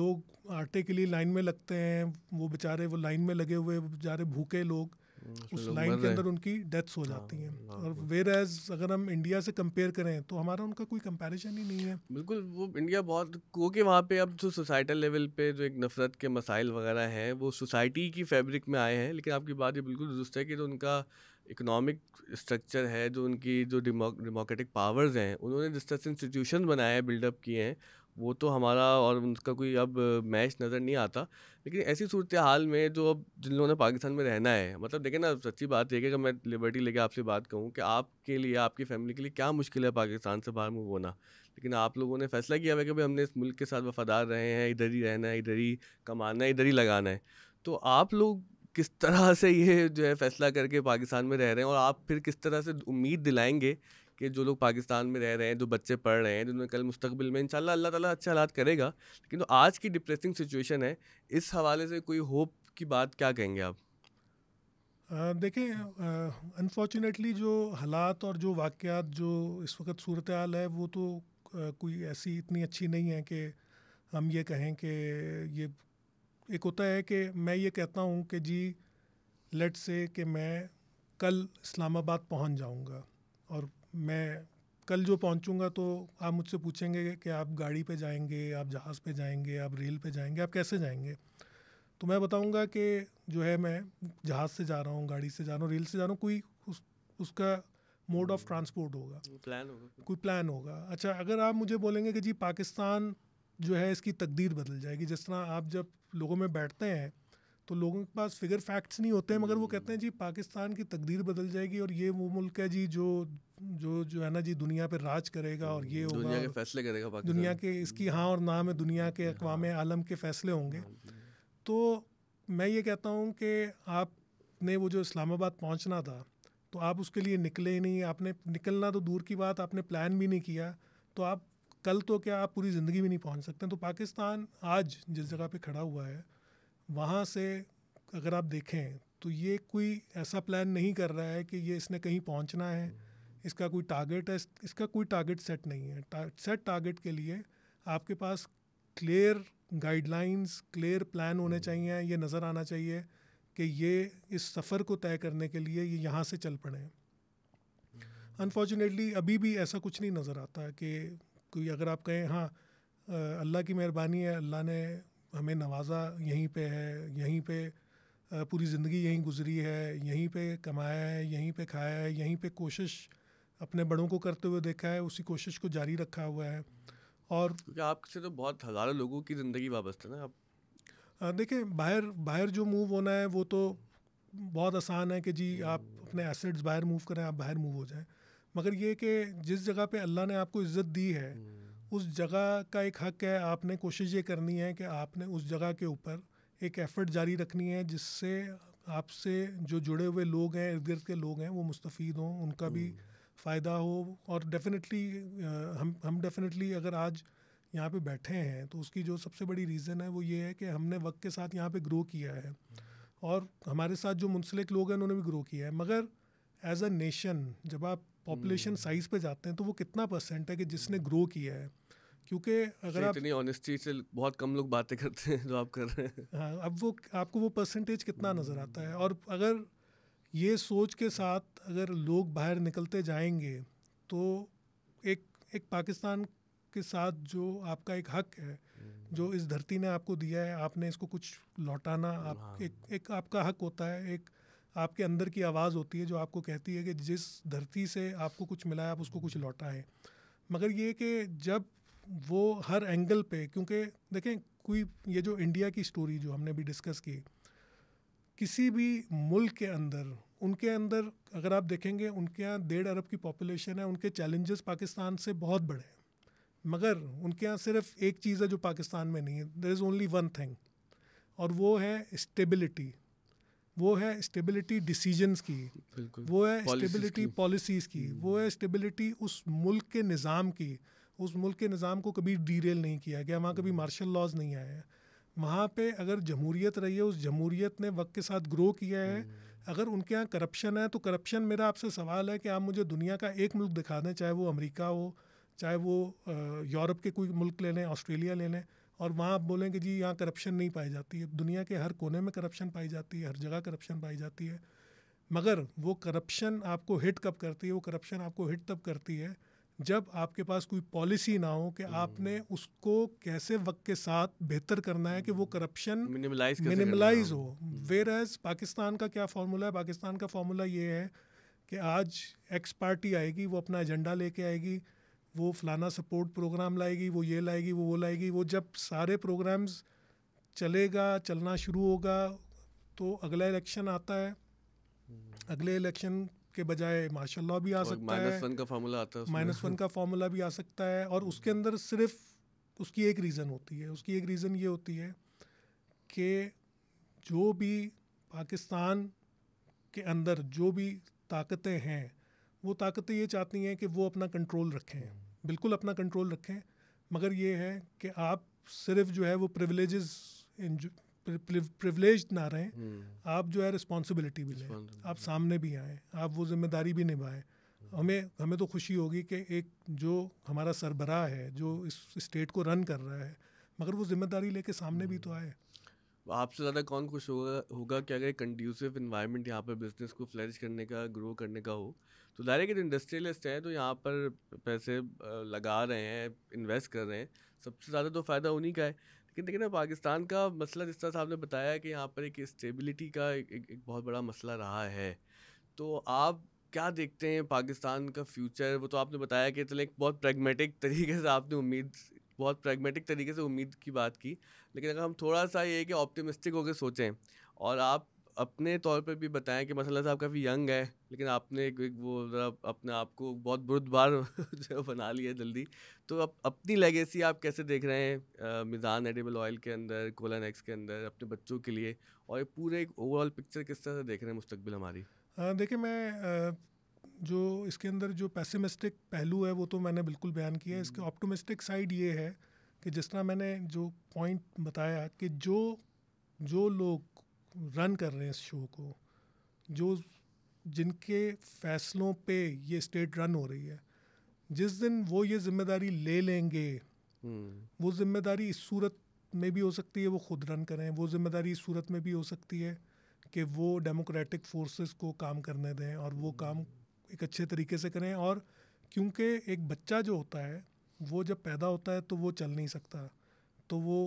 S1: लोग आटे के लिए लाइन में लगते हैं वो बेचारे वो लाइन में लगे हुए बेचारे भूखे लोग उस लाइन के अंदर उनकी डेथ्स हो जाती हैं हाँ, हाँ, और वेर एज अगर हम इंडिया से कंपेयर करें तो हमारा उनका कोई कंपैरिजन
S2: ही नहीं है बिल्कुल वो इंडिया बहुत क्योंकि वहाँ पे अब जो सोसाइटल लेवल पे जो एक नफरत के मसाइल वगैरह हैं वो सोसाइटी की फैब्रिक में आए हैं लेकिन आपकी बात ये बिल्कुल दुरुस्त है कि जो उनका इकोनॉमिक स्ट्रक्चर है जो उनकी जो डेमोक्रेटिक पावर्स हैं उन्होंने जिस तरह से इंस्टीट्यूशन बनाए हैं बिल्डअप किए हैं वो तो हमारा और उनका कोई अब मैच नज़र नहीं आता लेकिन ऐसी सूरत हाल में जो अब जिन लोगों ने पाकिस्तान में रहना है मतलब देखें ना सच्ची बात यह कि मैं लिबर्टी लेके आपसे बात कहूँ कि आपके लिए आपकी फैमिली के लिए क्या मुश्किल है पाकिस्तान से बाहर मूव होना लेकिन आप लोगों ने फैसला किया है कि भाई हमने इस मुल्क के साथ वफादार रहे हैं इधर ही रहना है इधर ही कमाना है इधर ही लगाना है तो आप लोग किस तरह से ये जो है फैसला करके पाकिस्तान में रह रहे हैं और आप फिर किस तरह से उम्मीद दिलाएंगे कि जो लोग पाकिस्तान में रह रहे हैं जो बच्चे पढ़ रहे हैं जिन्होंने कल मुस्तबिल में इनशाला अल्लाह ताला अच्छे हालात करेगा लेकिन जो तो आज की डिप्रेसिंग सिचुएशन है इस हवाले से कोई होप की बात क्या कहेंगे आप
S1: देखें अनफॉर्चुनेटली जो हालात और जो वाक़ जो इस वक्त सूरत हाल है वो तो कोई ऐसी इतनी अच्छी नहीं है कि हम ये कहें कि ये एक होता है कि मैं ये कहता हूँ कि जी लेट से कि मैं कल इस्लामाबाद पहुँच जाऊँगा और मैं कल जो पहुंचूंगा तो आप मुझसे पूछेंगे कि आप गाड़ी पे जाएंगे आप जहाज़ पे जाएंगे आप रेल पे जाएंगे आप कैसे जाएंगे तो मैं बताऊंगा कि जो है मैं जहाज़ से जा रहा हूँ गाड़ी से जा रहा हूँ रेल से जा रहा हूँ कोई उस उसका मोड ऑफ ट्रांसपोर्ट होगा प्लान होगा कोई प्लान होगा अच्छा अगर आप मुझे बोलेंगे कि जी पाकिस्तान जो है इसकी तकदीर बदल जाएगी जिस तरह आप जब लोगों में बैठते हैं तो लोगों के पास फिगर फैक्ट्स नहीं होते हैं मगर वो कहते हैं हम्म। जी पाकिस्तान की तकदीर बदल जाएगी और ये वो मुल्क है जी जो जो जो है ना जी दुनिया पर राज करेगा और ये होगा दुनिया के फैसले करेगा दुनिया के इसकी हाँ और ना में दुनिया के हम्म। अकवाम आलम के फैसले होंगे हम्म। तो मैं ये कहता हूँ कि आपने वो जो इस्लामाबाद पहुँचना था तो आप उसके लिए निकले ही नहीं आपने निकलना तो दूर की बात आपने प्लान भी नहीं किया तो आप कल तो क्या आप पूरी ज़िंदगी भी नहीं पहुँच सकते तो पाकिस्तान आज जिस जगह पर खड़ा हुआ है वहाँ से अगर आप देखें तो ये कोई ऐसा प्लान नहीं कर रहा है कि ये इसने कहीं पहुँचना है इसका कोई टारगेट है इसका कोई टारगेट सेट नहीं है टा, सेट टारगेट के लिए आपके पास क्लियर गाइडलाइंस क्लियर प्लान होने हम्म। चाहिए ये नज़र आना चाहिए कि ये इस सफ़र को तय करने के लिए ये यहाँ से चल पड़े अनफॉर्चुनेटली अभी भी ऐसा कुछ नहीं नज़र आता कि कोई अगर आप कहें हाँ अल्लाह की मेहरबानी है अल्लाह ने हमें नवाज़ा यहीं पे है यहीं पे पूरी ज़िंदगी यहीं गुजरी है यहीं पे कमाया है यहीं पे खाया है यहीं पे कोशिश अपने बड़ों को करते हुए देखा है उसी कोशिश को जारी रखा हुआ है और
S2: क्योंकि आपसे तो बहुत हज़ारों लोगों की ज़िंदगी वाबस्त है ना
S1: आप देखिए बाहर बाहर जो मूव होना है वो तो बहुत आसान है कि जी आप अपने एसेट्स बाहर मूव करें आप बाहर मूव हो जाएं मगर ये कि जिस जगह पे अल्लाह ने आपको इज़्ज़त दी है हम्म। उस जगह का एक हक है आपने कोशिश ये करनी है कि आपने उस जगह के ऊपर एक एफ़र्ट जारी रखनी है जिससे आपसे जो जुड़े हुए लोग हैं इर्द गिर्द के लोग हैं वो मुस्तफ़ हों उनका भी हम्म। फ़ायदा हो और डेफिनेटली हम हम डेफिनेटली अगर आज यहाँ पे बैठे हैं तो उसकी जो सबसे बड़ी रीज़न है वो ये है कि हमने वक्त के साथ यहाँ पे ग्रो किया है और हमारे साथ जो मुंसलिक लोग हैं उन्होंने भी ग्रो किया है मगर एज अ नेशन जब आप पॉपुलेशन साइज़ हम्म। पे जाते हैं तो वो कितना परसेंट है कि जिसने ग्रो किया है क्योंकि अगर आप
S2: इतनी ऑनेस्टी से बहुत कम लोग बातें करते हैं जो आप कर रहे हैं
S1: हाँ अब वो आपको वो परसेंटेज कितना नज़र हम्म। आता है और अगर ये सोच के साथ अगर लोग बाहर निकलते जाएंगे तो एक एक पाकिस्तान के साथ जो आपका एक हक है हम्म। जो इस धरती ने आपको दिया है आपने इसको कुछ लौटाना आप हाँ। एक एक आपका हक होता है एक आपके अंदर की आवाज़ होती है जो आपको कहती है कि जिस धरती से आपको कुछ मिला है आप उसको कुछ लौटाएं मगर ये कि जब वो हर एंगल पे क्योंकि देखें कोई ये जो इंडिया की स्टोरी जो हमने भी डिस्कस की किसी भी मुल्क के अंदर उनके अंदर अगर आप देखेंगे उनके यहाँ डेढ़ अरब की पॉपुलेशन है उनके चैलेंजेस पाकिस्तान से बहुत बड़े हैं मगर उनके यहाँ सिर्फ एक चीज़ है जो पाकिस्तान में नहीं है there is only one thing और वो है स्टेबिलिटी वो है स्टेबिलिटी डिसीजंस की
S2: वो है स्टेबिलिटी
S1: पॉलिसीज़ की वो है स्टेबिलिटी उस मुल्क के निज़ाम की उस मुल्क के निज़ाम को कभी डीरेल नहीं किया गया वहाँ कभी मार्शल हम्म। लॉज नहीं आए हैं वहाँ पे अगर जमहूरियत रही है उस जमहूरियत ने वक्त के साथ ग्रो किया है हम्म। अगर उनके यहाँ करप्शन है तो करप्शन मेरा आपसे सवाल है कि आप मुझे दुनिया का एक मुल्क दिखा दें चाहे वो अमेरिका हो चाहे वो यूरोप के कोई मुल्क ले लें ऑस्ट्रेलिया ले लें और वहाँ आप बोलें कि जी यहाँ करप्शन नहीं पाई जाती है दुनिया के हर कोने में करप्शन पाई जाती है हर जगह करप्शन पाई जाती है मगर वो करप्शन आपको हिट कब करती है वो करप्शन आपको हिट तब करती है जब आपके पास कोई पॉलिसी ना हो कि आपने हम्म। उसको कैसे वक्त के साथ बेहतर करना है कि वो हम्म। करप्शन मिनिमलाइज हो वेर हम्म। एज पाकिस्तान का क्या फार्मूला है पाकिस्तान का फार्मूला ये है कि आज एक्स पार्टी आएगी वो अपना एजेंडा लेके आएगी वो फलाना सपोर्ट प्रोग्राम लाएगी वो ये लाएगी वो वो लाएगी वो जब सारे प्रोग्राम्स चलेगा चलना शुरू होगा तो अगला इलेक्शन आता है अगले इलेक्शन के बजाय माशाल्लाह भी आ सकता है माइनस वन का फार्मूला आता है माइनस वन का फार्मूला भी आ सकता है और उसके अंदर सिर्फ उसकी एक रीज़न होती है उसकी एक रीज़न ये होती है कि जो भी पाकिस्तान के अंदर जो भी ताकतें हैं वो ताकतें ये चाहती हैं कि वो अपना कंट्रोल रखें बिल्कुल अपना कंट्रोल रखें मगर ये है कि आप सिर्फ जो है वो प्रिवलेज प्रिवलेज ना रहे हम्म। आप जो है रिस्पॉन्सिबिलिटी भी लें आप सामने भी आए आप वो जिम्मेदारी भी निभाएं हम्म। हमें हमें तो खुशी होगी कि एक जो हमारा सरबराह है जो इस स्टेट को रन कर रहा है मगर वो जिम्मेदारी लेके सामने भी तो हम्म। आए
S2: आपसे ज़्यादा कौन खुश होगा होगा कि अगर कंड्यूसिव इन्वायरमेंट यहाँ पर बिजनेस को फ्लरिश करने का ग्रो करने का हो तो डायरेक्ट इंडस्ट्रियलिस्ट हैं तो यहाँ पर पैसे लगा रहे हैं इन्वेस्ट कर रहे हैं सबसे ज़्यादा तो फ़ायदा उन्हीं का है लेकिन देखिए ना पाकिस्तान का मसला जिस तरह आपने बताया कि यहाँ पर एक स्टेबिलिटी का एक, एक, एक बहुत बड़ा मसला रहा है तो आप क्या देखते हैं पाकिस्तान का फ्यूचर वो तो आपने बताया कि चले एक बहुत प्रेगमेटिक <laughs> तरीके से आपने उम्मीद बहुत प्रेगमेटिक तरीके से उम्मीद की बात की लेकिन अगर हम थोड़ा सा ये कि ऑप्टिमिस्टिक होकर सोचें और आप अपने तौर पर भी बताएं कि मसला साहब काफ़ी यंग है लेकिन आपने एक, एक वो ज़रा अपने आप को बहुत बुरदबार <laughs> जो बना लिया जल्दी तो अप, अपनी लेगेसी आप कैसे देख रहे हैं मिज़ान एडिबल ऑयल के अंदर कोलन एक्स के अंदर अपने बच्चों के लिए और पूरे एक ओवरऑल पिक्चर किस तरह से देख रहे हैं मुस्तबिल हमारी
S1: देखिए मैं जो इसके अंदर जो पैसिमिस्टिक पहलू है वो तो मैंने बिल्कुल बयान किया है इसके ऑप्टोमिस्टिक हम्म। साइड ये है कि जिस तरह मैंने जो पॉइंट बताया कि जो जो लोग रन कर रहे हैं इस शो को जो जिनके फैसलों पे ये स्टेट रन हो रही है जिस दिन वो ये जिम्मेदारी ले लेंगे हम्म। वो जिम्मेदारी इस सूरत में भी हो सकती है वो खुद रन करें वो जिम्मेदारी इस सूरत में भी हो सकती है कि वो डेमोक्रेटिक फोर्सेस को काम करने दें और वो काम एक अच्छे तरीके से करें और क्योंकि एक बच्चा जो होता है वो जब पैदा होता है तो वो चल नहीं सकता तो वो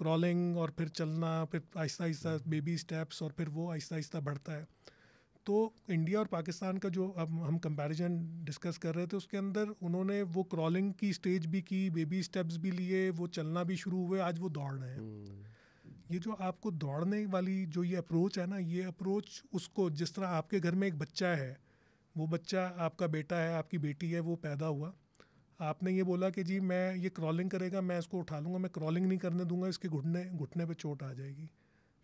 S1: क्रॉलिंग और फिर चलना फिर आहिस्ता आहिस्ता बेबी हम्म। स्टेप्स और फिर वो आहिस्ता आहिस्ता बढ़ता है तो इंडिया और पाकिस्तान का जो अब हम कंपैरिजन डिस्कस कर रहे थे उसके अंदर उन्होंने वो क्रॉलिंग की स्टेज भी की बेबी स्टेप्स भी लिए वो चलना भी शुरू हुए आज वो दौड़ रहे हैं हम्म। ये जो आपको दौड़ने वाली जो ये अप्रोच है ना ये अप्रोच उसको जिस तरह आपके घर में एक बच्चा है वो बच्चा आपका बेटा है आपकी बेटी है वो पैदा हुआ आपने ये बोला कि जी मैं ये क्रॉलिंग करेगा मैं इसको उठा लूँगा मैं क्रॉलिंग नहीं करने दूंगा इसके घुटने घुटने पे चोट आ जाएगी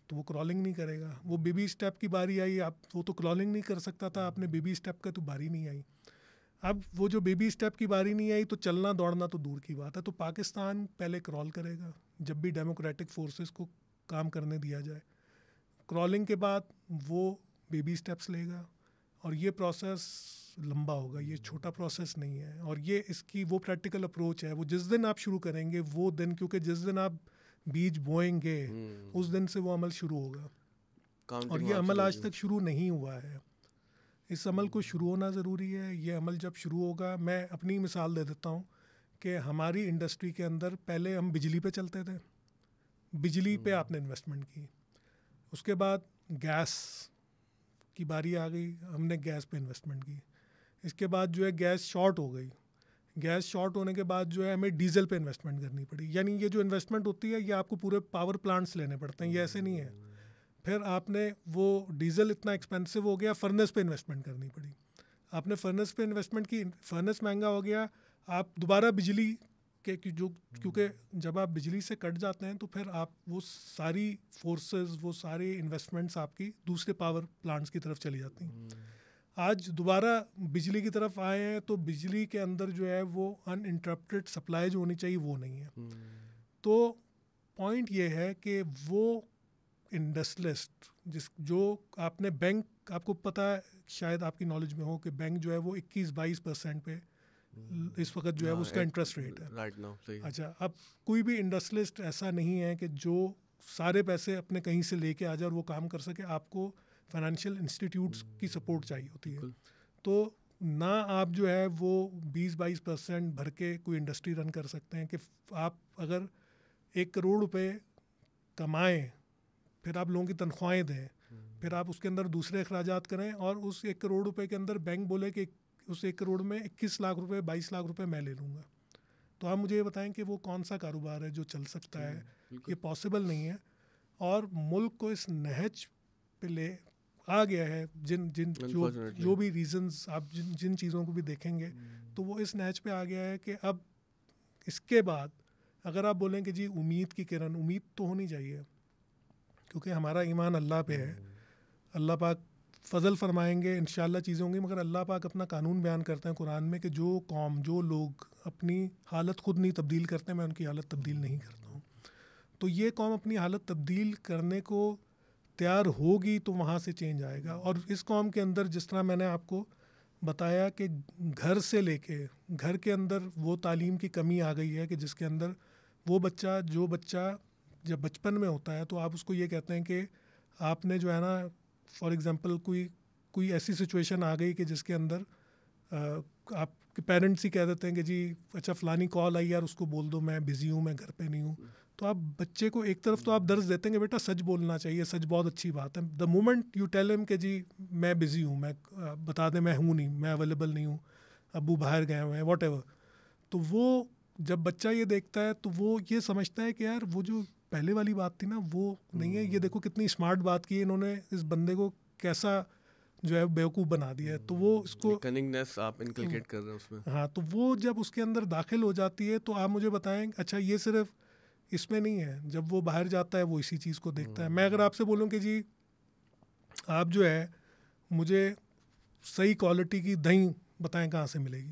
S1: तो वो क्रॉलिंग नहीं करेगा वो बेबी स्टेप की बारी आई आप वो तो क्रॉलिंग नहीं कर सकता था आपने बेबी स्टेप का तो बारी नहीं आई अब वो जो बेबी स्टेप की बारी नहीं आई तो चलना दौड़ना तो दूर की बात है तो पाकिस्तान पहले क्रॉल करेगा जब भी डेमोक्रेटिक फोर्सेस को काम करने दिया जाए क्रॉलिंग के बाद वो बेबी स्टेप्स लेगा और ये प्रोसेस लंबा होगा ये छोटा प्रोसेस नहीं है और ये इसकी वो प्रैक्टिकल अप्रोच है वो जिस दिन आप शुरू करेंगे वो दिन क्योंकि जिस दिन आप बीज बोएंगे हम्म। उस दिन से वो अमल शुरू होगा
S2: और ये अमल आज तक
S1: शुरू नहीं हुआ है इस अमल को हम्म। शुरू होना ज़रूरी है ये अमल जब शुरू होगा मैं अपनी मिसाल दे देता हूँ कि हमारी इंडस्ट्री के अंदर पहले हम बिजली पे चलते थे बिजली पे हम्म। आपने इन्वेस्टमेंट की उसके बाद गैस की बारी आ गई हमने गैस पे इन्वेस्टमेंट की इसके बाद जो है गैस शॉर्ट हो गई गैस शॉर्ट होने के बाद जो है हमें डीजल पे इन्वेस्टमेंट करनी पड़ी यानी ये जो इन्वेस्टमेंट होती है ये आपको पूरे पावर प्लांट्स लेने पड़ते हैं ये ऐसे नहीं है फिर आपने वो डीजल इतना एक्सपेंसिव हो गया फर्नेस पे इन्वेस्टमेंट करनी पड़ी आपने फर्नेस पे इन्वेस्टमेंट की फर्नेस महंगा हो गया आप दोबारा बिजली के जो क्योंकि जब आप बिजली से कट जाते हैं तो फिर आप वो सारी फोर्सेस वो सारे इन्वेस्टमेंट्स आपकी दूसरे पावर प्लांट्स की तरफ चली जाती हैं आज दोबारा बिजली की तरफ आए हैं तो बिजली के अंदर जो है वो अन इंटरप्टेड सप्लाई जो होनी चाहिए वो नहीं है हम्म। तो पॉइंट ये है कि वो इंडस्ट्रियलिस्ट जिस जो आपने बैंक आपको पता है शायद आपकी नॉलेज में हो कि बैंक जो है वो 21-22 परसेंट पे हम्म। इस वक्त जो है हाँ, उसका इंटरेस्ट रेट है अच्छा अब कोई भी इंडस्ट्रियलिस्ट ऐसा नहीं है कि जो सारे पैसे अपने कहीं से लेके आ जाए और वो काम कर सके आपको फाइनेंशियल इंस्टीट्यूट्स hmm. की सपोर्ट चाहिए होती है तो ना आप जो है वो 20-22 परसेंट भर के कोई इंडस्ट्री रन कर सकते हैं कि आप अगर एक करोड़ रुपए कमाएं फिर आप लोगों की तनख्वाहें दें hmm. फिर आप उसके अंदर दूसरे अखराज करें और उस एक करोड़ रुपए के अंदर बैंक बोले कि उस एक करोड़ में इक्कीस लाख रुपए बाईस लाख रुपए मैं ले लूँगा तो आप मुझे ये बताएं कि वो कौन सा कारोबार है जो चल सकता hmm, है ये पॉसिबल नहीं है और मुल्क को इस नहज पे ले आ गया है जिन जिन जो जो भी रीजंस आप जिन जिन चीज़ों को भी देखेंगे तो वो इस नैच पे आ गया है कि अब इसके बाद अगर आप बोलें कि जी उम्मीद की किरण उम्मीद तो होनी चाहिए क्योंकि हमारा ईमान अल्लाह पे है अल्लाह पाक फजल फरमाएंगे इन चीज़ें होंगी मगर अल्लाह पाक अपना कानून बयान करते हैं कुरान में कि जो कौम जो लोग अपनी हालत खुद नहीं तब्दील करते मैं उनकी हालत तब्दील नहीं करता हूँ तो ये कौम अपनी हालत तब्दील करने को तैयार होगी तो वहाँ से चेंज आएगा और इस कॉम के अंदर जिस तरह मैंने आपको बताया कि घर से लेके घर के अंदर वो तालीम की कमी आ गई है कि जिसके अंदर वो बच्चा जो बच्चा जब बचपन में होता है तो आप उसको ये कहते हैं कि आपने जो है ना फॉर एग्ज़ाम्पल कोई कोई ऐसी सिचुएशन आ गई कि जिसके अंदर आपके पेरेंट्स ही कह देते हैं कि जी अच्छा फ़लानी कॉल आई यार उसको बोल दो मैं बिज़ी हूँ मैं घर पे नहीं हूँ तो आप बच्चे को एक तरफ तो आप दर्ज देते हैं बेटा सच बोलना चाहिए सच बहुत अच्छी बात है the moment you tell M K G मैं बिज़ी हूँ मैं बता दें मैं हूँ नहीं मैं अवेलेबल नहीं हूँ अबू बाहर गए हुए हैं वॉट तो वो जब बच्चा ये देखता है तो वो ये समझता है कि यार वो जो पहले वाली बात थी ना वो नहीं है ये हम्म। देखो कितनी स्मार्ट बात की इन्होंने इस बंदे को कैसा जो है बेवकूफ़ बना दिया है तो वो
S2: इसको हम्म। कनिंगनेस आप इनकलकेट हम्म। कर रहे हैं उसमें
S1: हाँ तो वो जब उसके अंदर दाखिल हो जाती है तो आप मुझे बताएं अच्छा ये सिर्फ़ इसमें नहीं है जब वो बाहर जाता है वो इसी चीज़ को देखता है मैं अगर हम्म। आपसे बोलूँ कि जी आप जो है मुझे सही क्वालिटी की दही बताएं कहाँ से मिलेगी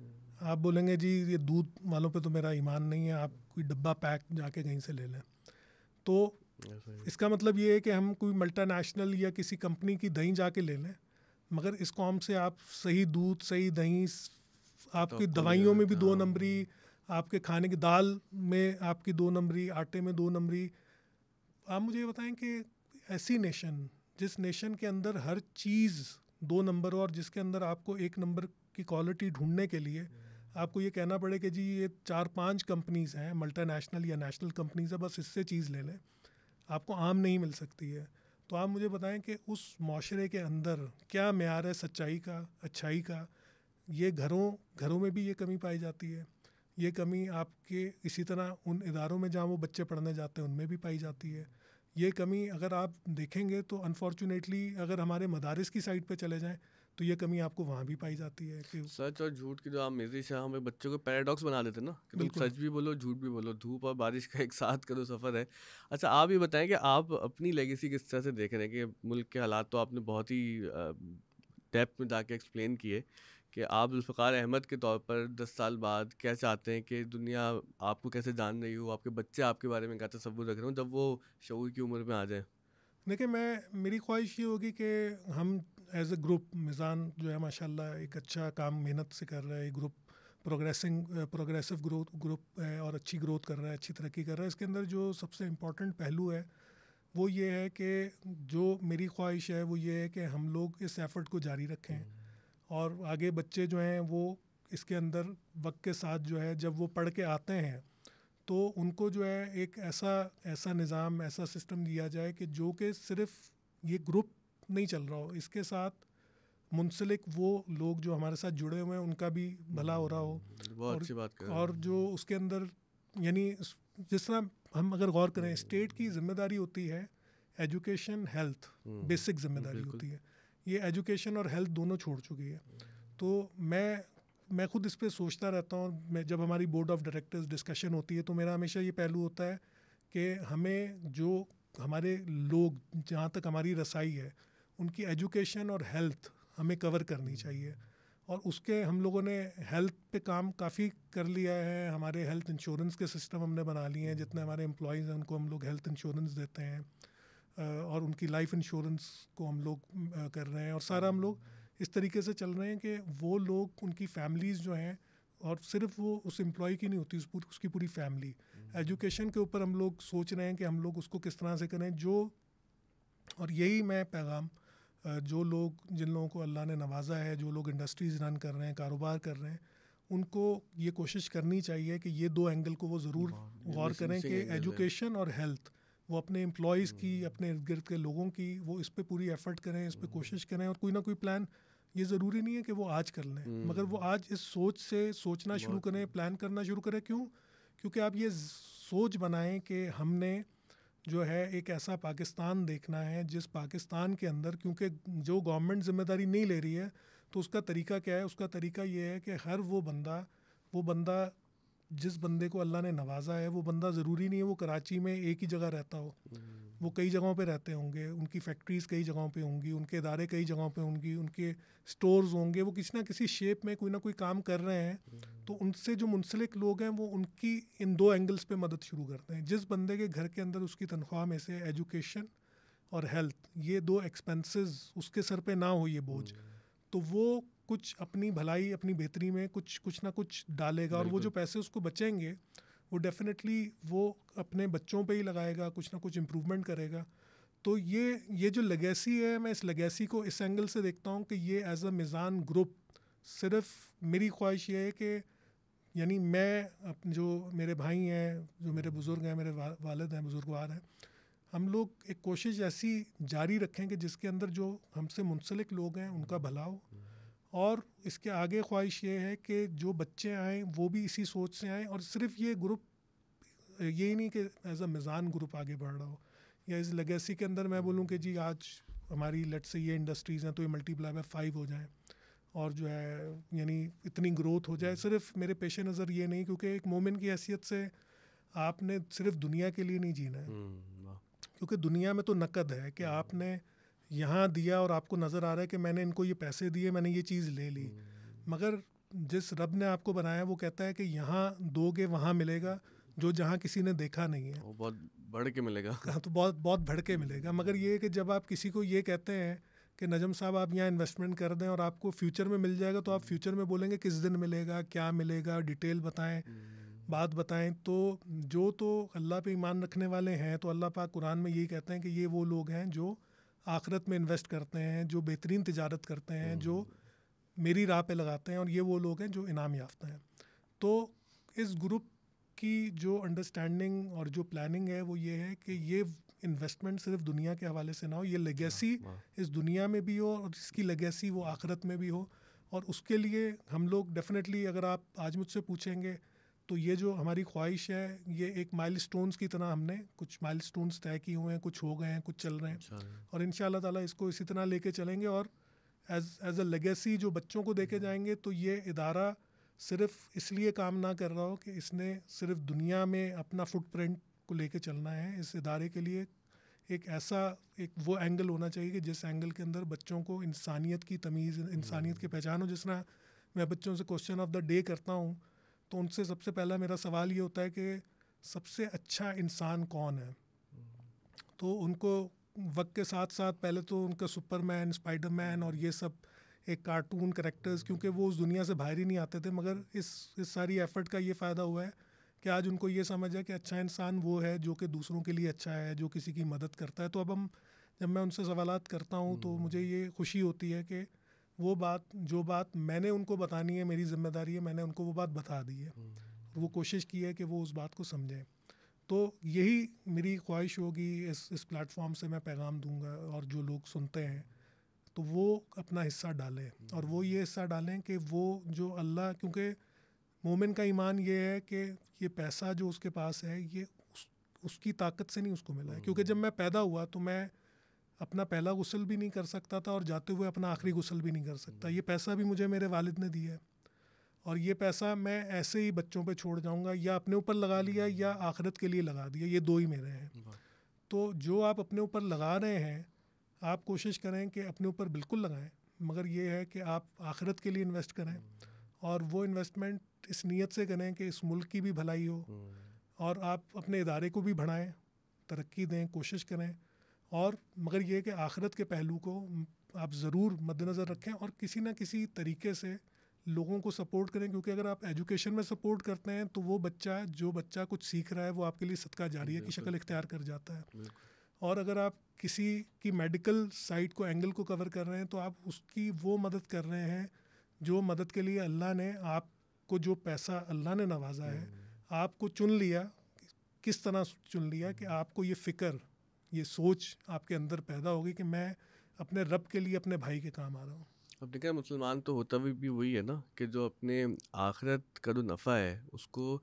S1: हम्म। आप बोलेंगे जी ये दूध वालों पे तो मेरा ईमान नहीं है आप कोई डब्बा पैक जाके कहीं से ले लें तो इसका मतलब ये है कि हम कोई मल्टानेशनल या किसी कंपनी की दही जाके ले लें मगर इस कॉम से आप सही दूध सही दही तो आपकी तो दवाइयों में भी हाँ। दो नंबरी आपके खाने की दाल में आपकी दो नंबरी आटे में दो नंबरी आप मुझे बताएं कि ऐसी नेशन जिस नेशन के अंदर हर चीज़ दो नंबर और जिसके अंदर आपको एक नंबर की क्वालिटी ढूंढने के लिए आपको ये कहना पड़े कि जी ये चार पांच कंपनीज़ हैं मल्टानेशनल या नेशनल कंपनीज़ है बस इससे चीज़ ले लें आपको आम नहीं मिल सकती है तो आप मुझे बताएं कि उस माशरे के अंदर क्या मैार है सच्चाई का अच्छाई का ये घरों घरों में भी ये कमी पाई जाती है ये कमी आपके इसी तरह उन इदारों में जहाँ वो बच्चे पढ़ने जाते हैं उनमें भी पाई जाती है ये कमी अगर आप देखेंगे तो अनफॉर्चुनेटली अगर हमारे मदारस की साइड पे चले जाएं तो ये कमी आपको वहाँ भी पाई जाती है
S2: कि सच और झूठ की जो तो आप मेरी से हमें बच्चों को पैराडॉक्स बना देते हैं ना कि बिल्कुल सच भी बोलो झूठ भी बोलो धूप और बारिश का एक साथ का सफ़र है अच्छा आप ये बताएं कि आप अपनी लेगेसी किस तरह से देख रहे हैं कि मुल्क के हालात तो आपने बहुत ही डेप्थ में जाके एक्सप्लेन किए कि आप जुल्फ़ार अहमद के तौर पर दस साल बाद क्या चाहते हैं कि दुनिया आपको कैसे जान रही हो आपके बच्चे आपके बारे में क्या तस्वुर रख रहे हो जब वो शूर की उम्र में आ जाए
S1: देखिए मैं मेरी ख्वाहिश ये होगी कि हम एज ए ग्रुप मिज़ान जो है माशाल्लाह एक अच्छा काम मेहनत से कर रहा है एक group progressing progressive growth group है और अच्छी ग्रोथ कर रहा है अच्छी तरक्की कर रहा है इसके अंदर जो सबसे इम्पॉर्टेंट पहलू है वो ये है कि जो मेरी ख्वाहिश है वो ये है कि हम लोग इस एफ़र्ट को जारी रखें हम्म। और आगे बच्चे जो हैं वो इसके अंदर वक्त के साथ जो है जब वो पढ़ के आते हैं तो उनको जो है एक ऐसा ऐसा निज़ाम ऐसा सिस्टम दिया जाए कि जो कि सिर्फ ये ग्रुप नहीं चल रहा हो इसके साथ मुंसलिक वो लोग जो हमारे साथ जुड़े हुए हैं उनका भी भला हो रहा हो हम्म, और, अच्छी बात कर और जो उसके अंदर यानी जिस तरह हम अगर गौर करें हम्म। स्टेट की जिम्मेदारी होती है एजुकेशन हेल्थ हम्म, बेसिक जिम्मेदारी होती है ये एजुकेशन और हेल्थ दोनों छोड़ चुकी है तो मैं मैं खुद इस पर सोचता रहता हूँ मैं जब हमारी बोर्ड ऑफ डायरेक्टर्स डिस्कशन होती है तो मेरा हमेशा ये पहलू होता है कि हमें जो हमारे लोग जहाँ तक हमारी रसाई है उनकी एजुकेशन और हेल्थ हमें कवर करनी चाहिए और उसके हम लोगों ने हेल्थ पे काम काफ़ी कर लिया है हमारे हेल्थ इंश्योरेंस के सिस्टम हमने बना लिए हैं जितने हमारे एम्प्लॉयज़ हैं उनको हम लोग हेल्थ इंश्योरेंस देते हैं और उनकी लाइफ इंश्योरेंस को हम लोग कर रहे हैं और सारा हम लोग इस तरीके से चल रहे हैं कि वो लोग उनकी फैमिलीज़ जो हैं और सिर्फ वो उस एम्प्लॉय की नहीं होती उस पूरी उसकी पूरी फैमिली हम्म। एजुकेशन के ऊपर हम लोग सोच रहे हैं कि हम लोग उसको किस तरह से करें जो और यही मैं पैगाम जो लोग जिन लोगों को अल्लाह ने नवाजा है जो लोग इंडस्ट्रीज़ रन कर रहे हैं कारोबार कर रहे हैं उनको ये कोशिश करनी चाहिए कि ये दो एंगल को वो ज़रूर हाँ, गौर करें कि एजुकेशन और हेल्थ वो अपने एम्प्लॉयज़ की हम्म। अपने इर्द गिर्द के लोगों की वो इस पर पूरी एफर्ट करें इस पर हम्म। कोशिश करें और कोई ना कोई प्लान ये ज़रूरी नहीं है कि वो आज कर लें हम्म। मगर वो आज इस सोच से सोचना शुरू करें प्लान करना शुरू करें क्यों क्योंकि आप ये सोच बनाएं कि हमने जो है एक ऐसा पाकिस्तान देखना है जिस पाकिस्तान के अंदर क्योंकि जो गवर्नमेंट जिम्मेदारी नहीं ले रही है तो उसका तरीका क्या है उसका तरीका ये है कि हर वो बंदा वो बंदा जिस बंदे को अल्लाह ने नवाजा है वो बंदा ज़रूरी नहीं है वो कराची में एक ही जगह रहता हो वो कई जगहों पे रहते होंगे उनकी फैक्ट्रीज़ कई जगहों पे होंगी उनके इदारे कई जगहों पे होंगी उनके स्टोर्स होंगे वो किसी ना किसी शेप में कोई ना कोई काम कर रहे हैं तो उनसे जो मुंसलिक लोग हैं वो उनकी इन दो एंगल्स पर मदद शुरू करते हैं जिस बंदे के घर के अंदर उसकी तनख्वाह में से एजुकेशन और हेल्थ ये दो एक्सपेंसेस उसके सर पे ना हो ये बोझ तो वो कुछ अपनी भलाई अपनी बेहतरी में कुछ कुछ ना कुछ डालेगा और वो जो पैसे उसको बचेंगे वो डेफिनेटली वो अपने बच्चों पे ही लगाएगा कुछ ना कुछ इम्प्रूवमेंट करेगा तो ये ये जो लगेसी है मैं इस लगेसी को इस एंगल से देखता हूँ कि ये एज अ मिज़ान ग्रुप सिर्फ मेरी ख्वाहिश ये है कि यानी मैं अपने जो मेरे भाई हैं जो मेरे बुज़ुर्ग हैं मेरे वालद हैं बुज़ुर्गवार हैं हम लोग एक कोशिश ऐसी जारी रखें कि जिसके अंदर जो हमसे मुंसलिक लोग हैं उनका भला हो और इसके आगे ख्वाहिश ये है कि जो बच्चे आएँ वो भी इसी सोच से आएँ और सिर्फ ये ग्रुप ये ही नहीं कि एज अ मिज़ान ग्रुप आगे बढ़ रहा हो या इस लेगेसी के अंदर मैं बोलूँ कि जी आज हमारी लट से ये इंडस्ट्रीज़ हैं तो ये मल्टीप्लाई बाय फाइव हो जाए और जो है यानी इतनी ग्रोथ हो जाए सिर्फ मेरे पेश नज़र ये नहीं क्योंकि एक मोमिन की हैसियत से आपने सिर्फ दुनिया के लिए नहीं जीना है हम्म, क्योंकि दुनिया में तो नकद है कि हम्म। आपने यहाँ दिया और आपको नज़र आ रहा है कि मैंने इनको ये पैसे दिए मैंने ये चीज़ ले ली हम्म। मगर जिस रब ने आपको बनाया वो कहता है कि यहाँ दोगे वहाँ मिलेगा जो जहाँ किसी ने देखा नहीं है वो
S2: बहुत बढ़ के मिलेगा हाँ
S1: तो बहुत बहुत बढ़ के मिलेगा मगर ये कि जब आप किसी को ये कहते हैं कि नजम साहब आप यहाँ इन्वेस्टमेंट कर दें और आपको फ्यूचर में मिल जाएगा तो आप फ्यूचर में बोलेंगे किस दिन मिलेगा क्या मिलेगा डिटेल बताएं हम्म। बात बताएं तो जो तो अल्लाह पे ईमान रखने वाले हैं तो अल्लाह पाक कुरान में यही कहते हैं कि ये वो लोग हैं जो आखरत में इन्वेस्ट करते हैं जो बेहतरीन तजारत करते हैं जो हम्म। मेरी राह पे लगाते हैं और ये वो लोग हैं जो इनाम याफ्ता हैं तो इस ग्रुप की जो अंडरस्टैंडिंग और जो प्लानिंग है वो ये है कि ये इन्वेस्टमेंट सिर्फ दुनिया के हवाले से ना हो ये लेगेसी इस दुनिया में भी हो और इसकी लेगेसी वो आखरत में भी हो और उसके लिए हम लोग डेफिनेटली अगर आप आज मुझसे पूछेंगे तो ये जो हमारी ख्वाहिश है ये एक माइल की तरह हमने कुछ माइल तय किए हुए हैं कुछ हो गए हैं कुछ चल रहे हैं अच्छा। और इन ताला इसको इसी तरह लेके चलेंगे और एज एज अ लेगेसी जो बच्चों को देखे हम्म। जाएंगे तो ये इदारा सिर्फ इसलिए काम ना कर रहा हो कि इसने सिर्फ दुनिया में अपना फुटप्रिंट को लेके चलना है इस इदारे के लिए एक ऐसा एक वो एंगल होना चाहिए कि जिस एंगल के अंदर बच्चों को इंसानियत की तमीज़ इंसानियत की हम्म। पहचान हो जिस तरह मैं बच्चों से क्वेश्चन ऑफ द डे करता हूँ तो उनसे सबसे पहला मेरा सवाल ये होता है कि सबसे अच्छा इंसान कौन है तो उनको वक्त के साथ साथ पहले तो उनका सुपरमैन स्पाइडरमैन और ये सब एक कार्टून करेक्टर्स क्योंकि वो उस दुनिया से बाहर ही नहीं आते थे मगर इस इस सारी एफर्ट का ये फ़ायदा हुआ है कि आज उनको ये समझ है कि अच्छा इंसान वो है जो कि दूसरों के लिए अच्छा है जो किसी की मदद करता है तो अब हम जब मैं उनसे सवाल करता हूँ तो हम्म। मुझे ये खुशी होती है कि वो बात जो बात मैंने उनको बतानी है मेरी जिम्मेदारी है मैंने उनको वो बात बता दी है हम्म। वो कोशिश की है कि वो उस बात को समझें तो यही मेरी ख्वाहिश होगी इस इस प्लेटफॉर्म से मैं पैगाम दूंगा और जो लोग सुनते हैं तो वो अपना हिस्सा डालें और वो ये हिस्सा डालें कि वो जो अल्लाह क्योंकि मोमिन का ईमान ये है कि ये पैसा जो उसके पास है ये उस, उसकी ताकत से नहीं उसको मिला है क्योंकि जब हम्म। मैं पैदा हुआ तो मैं अपना पहला गुसल भी नहीं कर सकता था और जाते हुए अपना आखिरी गुसल भी नहीं कर सकता ये पैसा भी मुझे मेरे वालिद ने दिया है और ये पैसा मैं ऐसे ही बच्चों पे छोड़ जाऊंगा या अपने ऊपर लगा लिया या आखिरत के लिए लगा दिया ये दो ही मेरे हैं तो जो आप अपने ऊपर लगा रहे हैं आप कोशिश करें कि अपने ऊपर बिल्कुल लगाएं मगर ये है कि आप आखिरत के लिए इन्वेस्ट करें हम्म। और वो इन्वेस्टमेंट इस नीयत से करें कि इस मुल्क की भी भलाई हो हम्म। और आप अपने इदारे को भी बढ़ाएँ तरक्की दें कोशिश करें और मगर ये कि आखिरत के पहलू को आप ज़रूर मद्दनज़र रखें और किसी ना किसी तरीके से लोगों को सपोर्ट करें क्योंकि अगर आप एजुकेशन में सपोर्ट करते हैं तो वो बच्चा जो बच्चा कुछ सीख रहा है वो आपके लिए सदका जारी है की शक्ल इख्तियार कर जाता है और अगर आप किसी की मेडिकल साइड को एंगल को कवर कर रहे हैं तो आप उसकी वो मदद कर रहे हैं जो मदद के लिए अल्लाह ने आपको जो पैसा अल्लाह ने नवाजा है हम्म। आपको चुन लिया किस तरह चुन लिया कि हम्म। आपको ये फ़िक्र ये सोच आपके अंदर पैदा होगी कि मैं अपने रब के लिए अपने भाई के काम आ रहा हूँ
S2: अब देखा मुसलमान तो होता भी, भी वही है ना कि जो अपने आखिरत का जो नफ़ा है उसको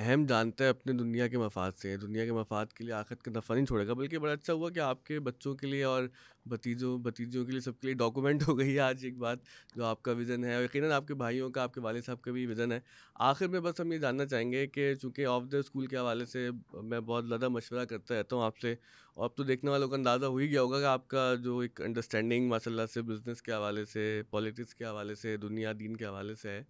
S2: अहम जानता है अपने दुनिया के मफाद से दुनिया के मफाद के लिए आखिर का दफ़ा नहीं छोड़ेगा बल्कि बड़ा अच्छा हुआ कि आपके बच्चों के लिए और भतीजों भतीजों के लिए सबके लिए डॉक्यूमेंट <laughs> हो गई है आज एक बात जो आपका विज़न है यकीन आपके भाइयों का आपके वाले साहब का भी विज़न है आखिर में बस हम ये जानना चाहेंगे कि चूँकि ऑफ द स्कूल के हवाले से मैं बहुत ज़्यादा मशवरा करता रहता हूँ आपसे और अब तो देखने वालों का अंदाज़ा हो ही गया होगा कि आपका जो एक अंडरस्टैंडिंग माशाला से बिज़नेस के हवाले से पॉलिटिक्स के हवाले से दुनिया दीन के हवाले से है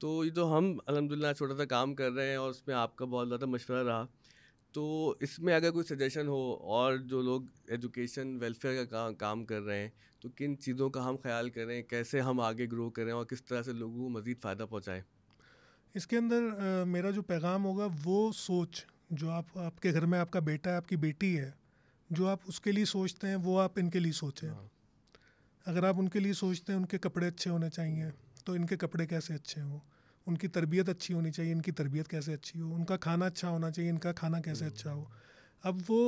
S2: तो ये तो हम अलहमदिल्ला छोटा सा काम कर रहे हैं और उसमें आपका बहुत ज़्यादा मशवरा रहा तो इसमें अगर कोई सजेशन हो और जो लोग एजुकेशन वेलफेयर का काम काम कर रहे हैं तो किन चीज़ों का हम ख्याल करें कैसे हम आगे ग्रो करें और किस तरह से लोगों को मज़ीद फ़ायदा पहुँचाएँ
S1: इसके अंदर आ, मेरा जो पैगाम होगा वो सोच जो आप आपके घर में आपका बेटा है आपकी बेटी है जो आप उसके लिए सोचते हैं वो आप इनके लिए सोचें हाँ। अगर आप उनके लिए सोचते हैं उनके कपड़े अच्छे होने चाहिए तो इनके कपड़े कैसे अच्छे हों उनकी तरबियत अच्छी होनी चाहिए इनकी तरबियत कैसे अच्छी हो उनका खाना अच्छा होना चाहिए इनका खाना कैसे हम्म। अच्छा हो अब वो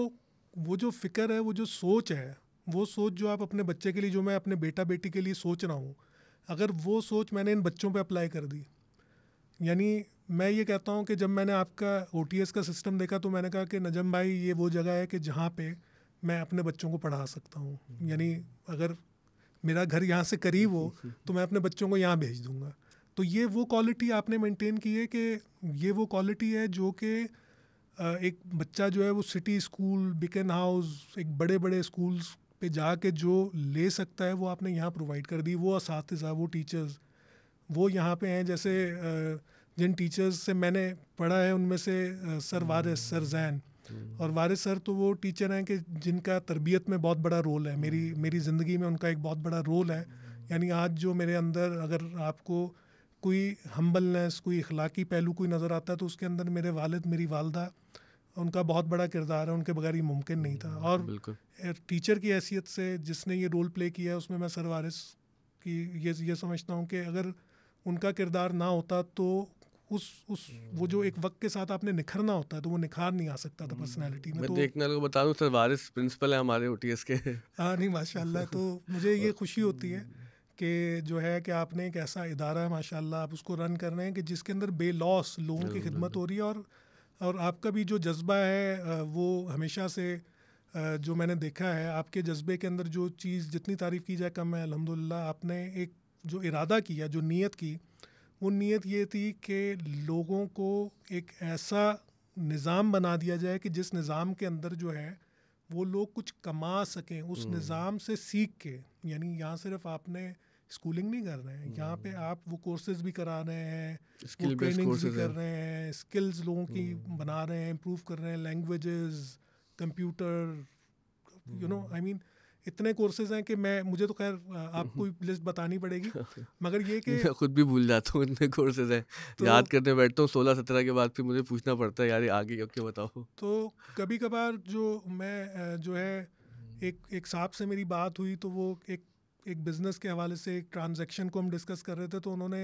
S1: वो जो फ़िक्र है वो जो सोच है वो सोच जो आप अपने बच्चे के लिए जो मैं अपने बेटा बेटी के लिए सोच रहा हूँ अगर वो सोच मैंने इन बच्चों पे अप्लाई कर दी यानी मैं ये कहता हूँ कि जब मैंने आपका ओ का सिस्टम देखा तो मैंने कहा कि नजम भाई ये वो जगह है कि जहाँ पे मैं अपने बच्चों को पढ़ा सकता हूँ हम्म। यानी अगर मेरा घर यहाँ से करीब हो तो मैं अपने बच्चों को यहाँ भेज दूँगा तो ये वो क्वालिटी आपने मेंटेन की है कि ये वो क्वालिटी है जो कि एक बच्चा जो है वो सिटी स्कूल बिकन हाउस एक बड़े बड़े स्कूल्स पे जाके जो ले सकता है वो आपने यहाँ प्रोवाइड कर दी वो इस वो टीचर्स वो यहाँ पे हैं जैसे जिन टीचर्स से मैंने पढ़ा है उनमें से सर वारिस सर जैन और वारिस सर तो वो टीचर हैं कि जिनका तरबियत में बहुत बड़ा रोल है मेरी हम्म। मेरी ज़िंदगी में उनका एक बहुत बड़ा रोल है यानी आज जो मेरे अंदर अगर आपको कोई हम्बलनेस कोई इखलाकी पहलू कोई नज़र आता है तो उसके अंदर मेरे वालद मेरी वालदा उनका बहुत बड़ा किरदार है उनके बगैर ये मुमकिन नहीं था हम्म, और टीचर की हैसियत से जिसने ये रोल प्ले किया है उसमें मैं सर वारिस की ये ये समझता हूँ कि अगर उनका किरदार ना होता तो उस उस वो जो एक वक्त के साथ आपने निखरना होता है तो वो निखार नहीं आ सकता था पर्सनैलिटी में मैं तो देखने
S2: को बता दूँ सर वारिस प्रिंसिपल है हमारे ओ के <laughs>
S1: हाँ नहीं माशाल्लाह तो मुझे ये खुशी होती है कि जो है कि आपने एक ऐसा इदारा है माशाल्लाह आप उसको रन कर रहे हैं कि जिसके अंदर बेलॉस लोगों की खिदमत हो रही है और और आपका भी जो जज्बा है वो हमेशा से जो मैंने देखा है आपके जज्बे के अंदर जो चीज़ जितनी तारीफ़ की जाए कम है अलहमदिल्ला आपने एक जो इरादा किया जो नीयत की वो नीयत ये थी कि लोगों को एक ऐसा निज़ाम बना दिया जाए कि जिस निज़ाम के अंदर जो है वो लोग कुछ कमा सकें उस हम्म। निज़ाम से सीख के यानी यहाँ सिर्फ आपने स्कूलिंग नहीं कर रहे हैं यहाँ पे हम्म। आप वो कोर्सेज भी करा रहे हैं स्किल ट्रेनिंग भी हम्म। कर रहे हैं स्किल्स लोगों की बना रहे हैं इम्प्रूव कर रहे हैं languages computer you know I mean इतने कोर्सेज हैं कि मैं मुझे तो खैर आपको लिस्ट हम्म। बतानी पड़ेगी <laughs> मगर ये कि मैं
S2: खुद भी भूल जाता हूँ इतने कोर्सेज हैं तो, याद करने बैठता हूँ सोलह सत्रह के बाद फिर मुझे पूछना पड़ता है यार आगे क्यों बताओ
S1: तो कभी कभार जो मैं जो है एक एक साहब से मेरी बात हुई तो वो एक एक बिज़नेस के हवाले से एक ट्रांजेक्शन को हम डिस्कस कर रहे थे तो उन्होंने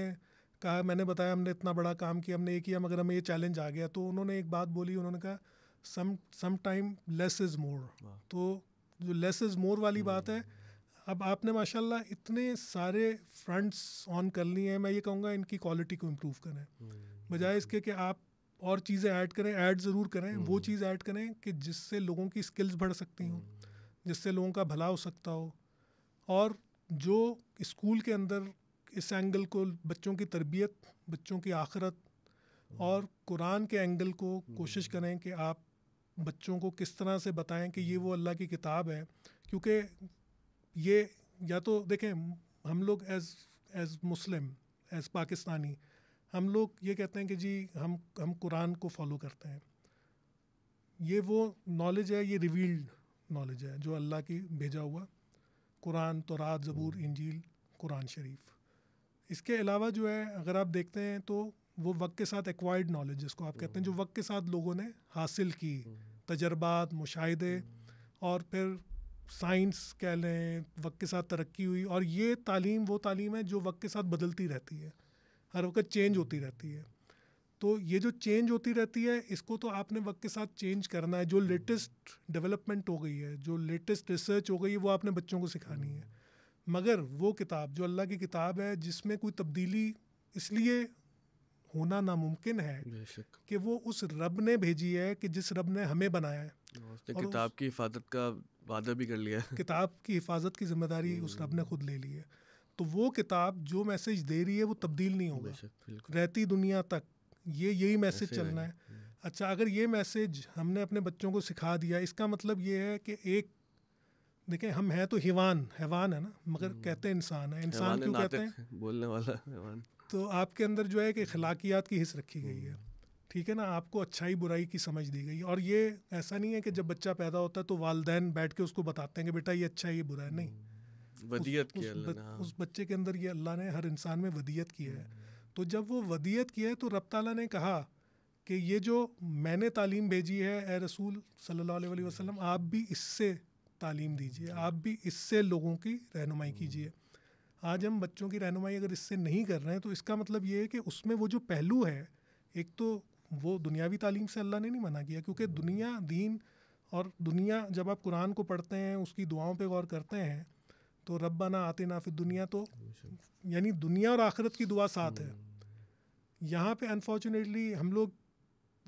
S1: कहा मैंने बताया हमने इतना बड़ा काम किया हमने ये किया मगर हमें ये चैलेंज आ गया तो उन्होंने एक बात बोली उन्होंने कहा some some time less is more तो जो लेस इज़ मोर वाली हम्म। बात है अब आपने माशाल्लाह इतने सारे फ्रंट्स ऑन कर लिए हैं मैं ये कहूँगा इनकी क्वालिटी को इम्प्रूव करें हम्म, बजाय इसके कि आप और चीज़ें ऐड करें ऐड ज़रूर करें वो हम्म। चीज़ ऐड करें कि जिससे लोगों की स्किल्स बढ़ सकती हों जिससे लोगों का भला हो सकता हो और जो स्कूल के अंदर इस एंगल को बच्चों की तरबियत बच्चों की आखरत और कुरान के एंगल को कोशिश करें कि आप बच्चों को किस तरह से बताएं कि ये वो अल्लाह की किताब है क्योंकि ये या तो देखें हम लोग as as Muslim as Pakistani हम लोग ये कहते हैं कि जी हम हम कुरान को फॉलो करते हैं ये वो नॉलेज है ये रिवील्ड नॉलेज है जो अल्लाह की भेजा हुआ कुरान तो ज़बूर हम्म। इंजील कुरान शरीफ इसके अलावा जो है अगर आप देखते हैं तो वो वक्त के साथ एक्वायर्ड नॉलेज जिसको आप कहते हैं जो वक्त के साथ लोगों ने हासिल की तजर्बात मुशाहदे और फिर साइंस कह लें वक्त के साथ तरक्की हुई और ये तालीम वो तालीम है जो वक्त के साथ बदलती रहती है हर वक्त चेंज हम्म। होती रहती है तो ये जो चेंज होती रहती है इसको तो आपने वक्त के साथ चेंज करना है जो लेटेस्ट हम्म। डेवलपमेंट हो गई है जो लेटेस्ट रिसर्च हो गई है वो आपने बच्चों को सिखानी है हम्म। मगर वो किताब जो अल्लाह की किताब है जिसमें कोई तब्दीली इसलिए होना नामुमकिन है कि वो उस रब ने भेजी है कि जिस रब ने हमें बनाया है
S2: और किताब की हिफाजत का वादा भी कर लिया किताब
S1: की हिफाजत की जिम्मेदारी उस रब ने खुद ले ली है तो वो किताब जो मैसेज दे रही है वो तब्दील नहीं होगा रहती दुनिया तक ये यही मैसेज चलना है अच्छा अगर ये मैसेज हमने अपने बच्चों को सिखा दिया इसका मतलब ये है कि एक देखें हम हैं तो हिवान हैवान है ना मगर हम्म। कहते हैं इंसान है इंसान क्यों कहते
S2: हैं बोलने वाला हैवान
S1: तो आपके अंदर जो है कि अखलाकियात की हिस्स रखी गई है हम्म। ठीक है ना आपको अच्छाई बुराई की समझ दी गई और ये ऐसा नहीं है कि जब बच्चा पैदा होता है तो वालदेन बैठ के उसको बताते हैं कि बेटा ये अच्छा है ये बुरा है नहीं
S2: हम्म। वदियत उस, उस, उस
S1: बच्चे के अंदर ये अल्लाह ने हर इंसान में वदियत की है हम्म। तो जब वो वदियत की है तो रब ताला ने कहा कि ये जो मैंने तालीम भेजी है ए रसूल सल्ला वसलम आप भी इससे तालीम दीजिए आप भी इससे लोगों की रहनुमाई कीजिए आज हम बच्चों की रहनुमाई अगर इससे नहीं कर रहे हैं तो इसका मतलब ये है कि उसमें वो जो पहलू है एक तो वो दुनियावी तालीम से अल्लाह ने नहीं मना किया क्योंकि हम्म। दुनिया दीन और दुनिया जब आप कुरान को पढ़ते हैं उसकी दुआओं पे गौर करते हैं तो ना आते ना फिर दुनिया तो यानी दुनिया और आखिरत की दुआ साथ है हम्म। यहाँ पे अनफॉर्चुनेटली हम लोग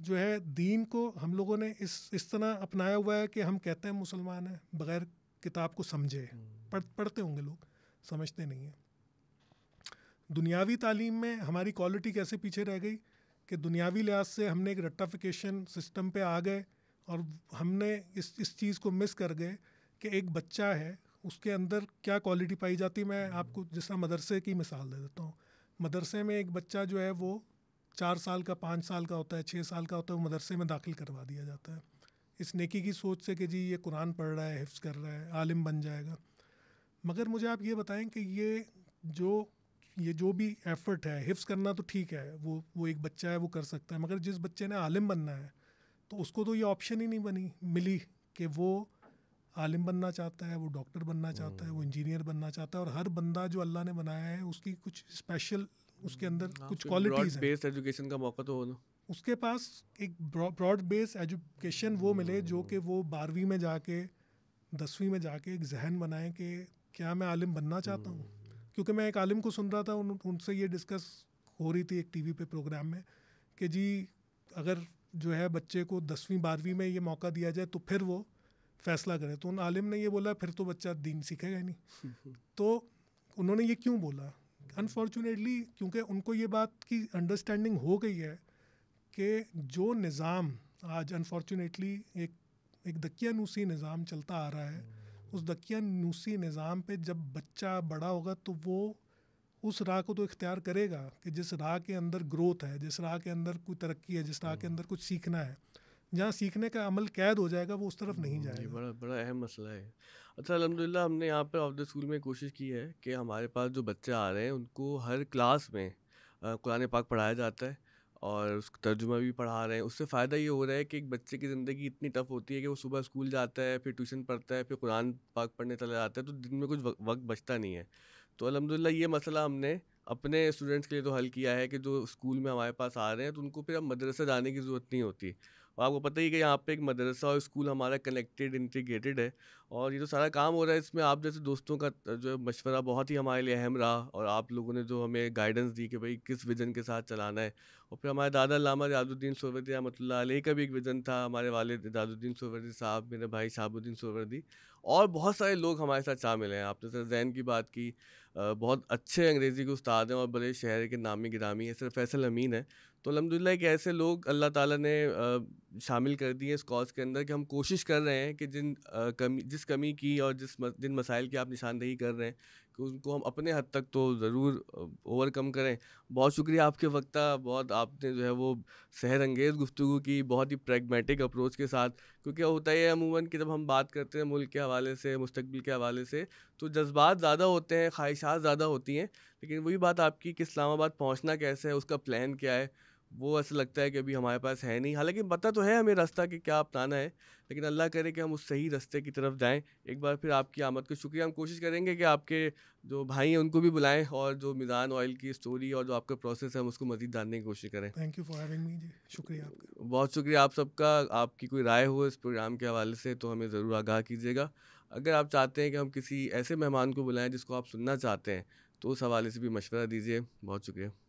S1: जो है दीन को हम लोगों ने इस इस तरह अपनाया हुआ है कि हम कहते हैं मुसलमान हैं बग़ैर किताब को समझे हम्म। पढ़ पढ़ते होंगे लोग समझते नहीं हैं दुनियावी तालीम में हमारी क्वालिटी कैसे पीछे रह गई कि दुनियावी लिहाज से हमने एक रट्टाफिकेशन सिस्टम पे आ गए और हमने इस इस चीज़ को मिस कर गए कि एक बच्चा है उसके अंदर क्या क्वालिटी पाई जाती मैं आपको जैसा मदरसे की मिसाल दे देता हूँ मदरसे में एक बच्चा जो है वो चार साल का पाँच साल का होता है छः साल का होता है वो मदरसे में दाखिल करवा दिया जाता है इस नेकी की सोच से कि जी ये कुरान पढ़ रहा है हिफ्स कर रहा है आलिम बन जाएगा मगर मुझे आप ये बताएं कि ये जो ये जो भी एफर्ट है हिफ्स करना तो ठीक है वो वो एक बच्चा है वो कर सकता है मगर जिस बच्चे ने आलिम बनना है तो उसको तो ये ऑप्शन ही नहीं बनी मिली कि वो आलिम बनना चाहता है वो डॉक्टर बनना चाहता है वो इंजीनियर हम्म। बनना चाहता है और हर बंदा जो अल्लाह ने बनाया है उसकी कुछ स्पेशल उसके हम्म, अंदर हाँ, कुछ क्वालिटीज
S2: बेस्ड एजुकेशन का मौका तो हो
S1: उसके पास एक ब्रॉड बेस एजुकेशन वो मिले जो हम्म। कि वो बारहवीं में जाके दसवीं में जाके एक जहन बनाए कि क्या मैं आलिम बनना चाहता हूँ हम्म। क्योंकि मैं एक आलिम को सुन रहा था उन उनसे ये डिस्कस हो रही थी एक टीवी पे प्रोग्राम में कि जी अगर जो है बच्चे को दसवीं बारहवीं में ये मौका दिया जाए तो फिर वो फैसला करे तो उन आलिम ने ये बोला फिर तो बच्चा दीन सीखेगा नहीं <laughs> तो उन्होंने ये क्यों बोला अनफॉर्चुनेटली क्योंकि उनको ये बात की अंडरस्टैंडिंग हो गई है कि जो निज़ाम आज अनफॉर्चुनेटली एक एक दकियानूसी निज़ाम चलता आ रहा है हम्म। उस नूसी निज़ाम पे जब बच्चा बड़ा होगा तो वो उस राह को तो इख्तियार करेगा कि जिस राह के अंदर ग्रोथ है जिस राह के अंदर कोई तरक्की है जिस राह के हम्म। अंदर कुछ सीखना है जहाँ सीखने का अमल कैद हो जाएगा वो उस तरफ नहीं हम्म, जाएगा
S2: बड़ा बड़ा अहम मसला है अच्छा अलहमदिल्ला हमने यहाँ पर ऑफ द स्कूल में कोशिश की है कि हमारे पास जो बच्चे आ रहे हैं उनको हर क्लास में कुरान पाक पढ़ाया जाता है और तर्जुमा भी पढ़ा रहे हैं उससे फ़ायदा ये हो रहा है कि एक बच्चे की ज़िंदगी इतनी टफ होती है कि वो सुबह स्कूल जाता है फिर ट्यूशन पढ़ता है फिर कुरान पाक पढ़ने चले जाता है तो दिन में कुछ वक्त बचता नहीं है तो अलहमदिल्ला ये मसला हमने अपने स्टूडेंट्स के लिए तो हल किया है कि जो स्कूल में हमारे पास आ रहे हैं तो उनको फिर अब मदरसा जाने की ज़रूरत नहीं होती और आपको पता ही कि यहाँ पे एक मदरसा और स्कूल हमारा कनेक्टेड इंटीग्रेटेड है और ये जो सारा काम हो रहा है इसमें आप जैसे दोस्तों का जो मशवरा बहुत ही हमारे लिए अहम रहा और आप लोगों ने जो हमें गाइडेंस दी कि भाई किस विज़न के साथ चलाना है और फिर हमारे दादा लामा रियाजुद्दीन सोवरदी रहमतुल्ला अलैह का भी एक विज़न था हमारे वाले रियाजुद्दीन सोवरदी साहब मेरे भाई साहबुद्दीन सोवरदी और बहुत सारे लोग हमारे साथ शामिल हैं आपने सर जैन की बात की बहुत अच्छे अंग्रेज़ी के उस्ताद हैं और बड़े शहर के नामी गिरामी हैं सिर्फ फैसल अमीन है तो अलहमदिल्ला एक ऐसे लोग अल्लाह ताला ने शामिल कर दिए इस कॉज के अंदर कि हम कोशिश कर रहे हैं कि जिन कमी जिस कमी की और जिस जिन मसाइल की आप निशानदेही कर रहे हैं कि उनको हम अपने हद तक तो ज़रूर ओवरकम करें बहुत शुक्रिया आपके वक्ता बहुत आपने जो है वो सहर अंगेज़ गुफ्तु की बहुत ही प्रैग्मेटिक अप्रोच के साथ क्योंकि होता है अमूमन कि जब हम बात करते हैं मुल्क के हवाले से मुस्तबिल के हवाले से तो जज्बात ज़्यादा होते हैं ख्वाहिशात ज़्यादा होती हैं लेकिन वही बात आपकी कि इस्लामाबाद पहुँचना कैसे है उसका प्लान क्या है वो ऐसा लगता है कि अभी हमारे पास है नहीं हालांकि पता तो है हमें रास्ता कि क्या अपनाना है लेकिन अल्लाह करे कि हम उस सही रास्ते की तरफ जाएं एक बार फिर आपकी आमद का शुक्रिया हम कोशिश करेंगे कि आपके जो भाई हैं उनको भी बुलाएं और जो मिज़ान ऑयल की स्टोरी और जो आपका प्रोसेस है हम उसको मज़ीद जानने की कोशिश करें
S1: thank you for having me जी शुक्रिया
S2: आपका बहुत शुक्रिया आप सबका आपकी कोई राय हो इस प्रोग्राम के हवाले से तो हमें ज़रूर आगाह कीजिएगा अगर आप चाहते हैं कि हम किसी ऐसे मेहमान को बुलाएं जिसको आप सुनना चाहते हैं तो उस हवाले से भी मशवरा दीजिए बहुत शुक्रिया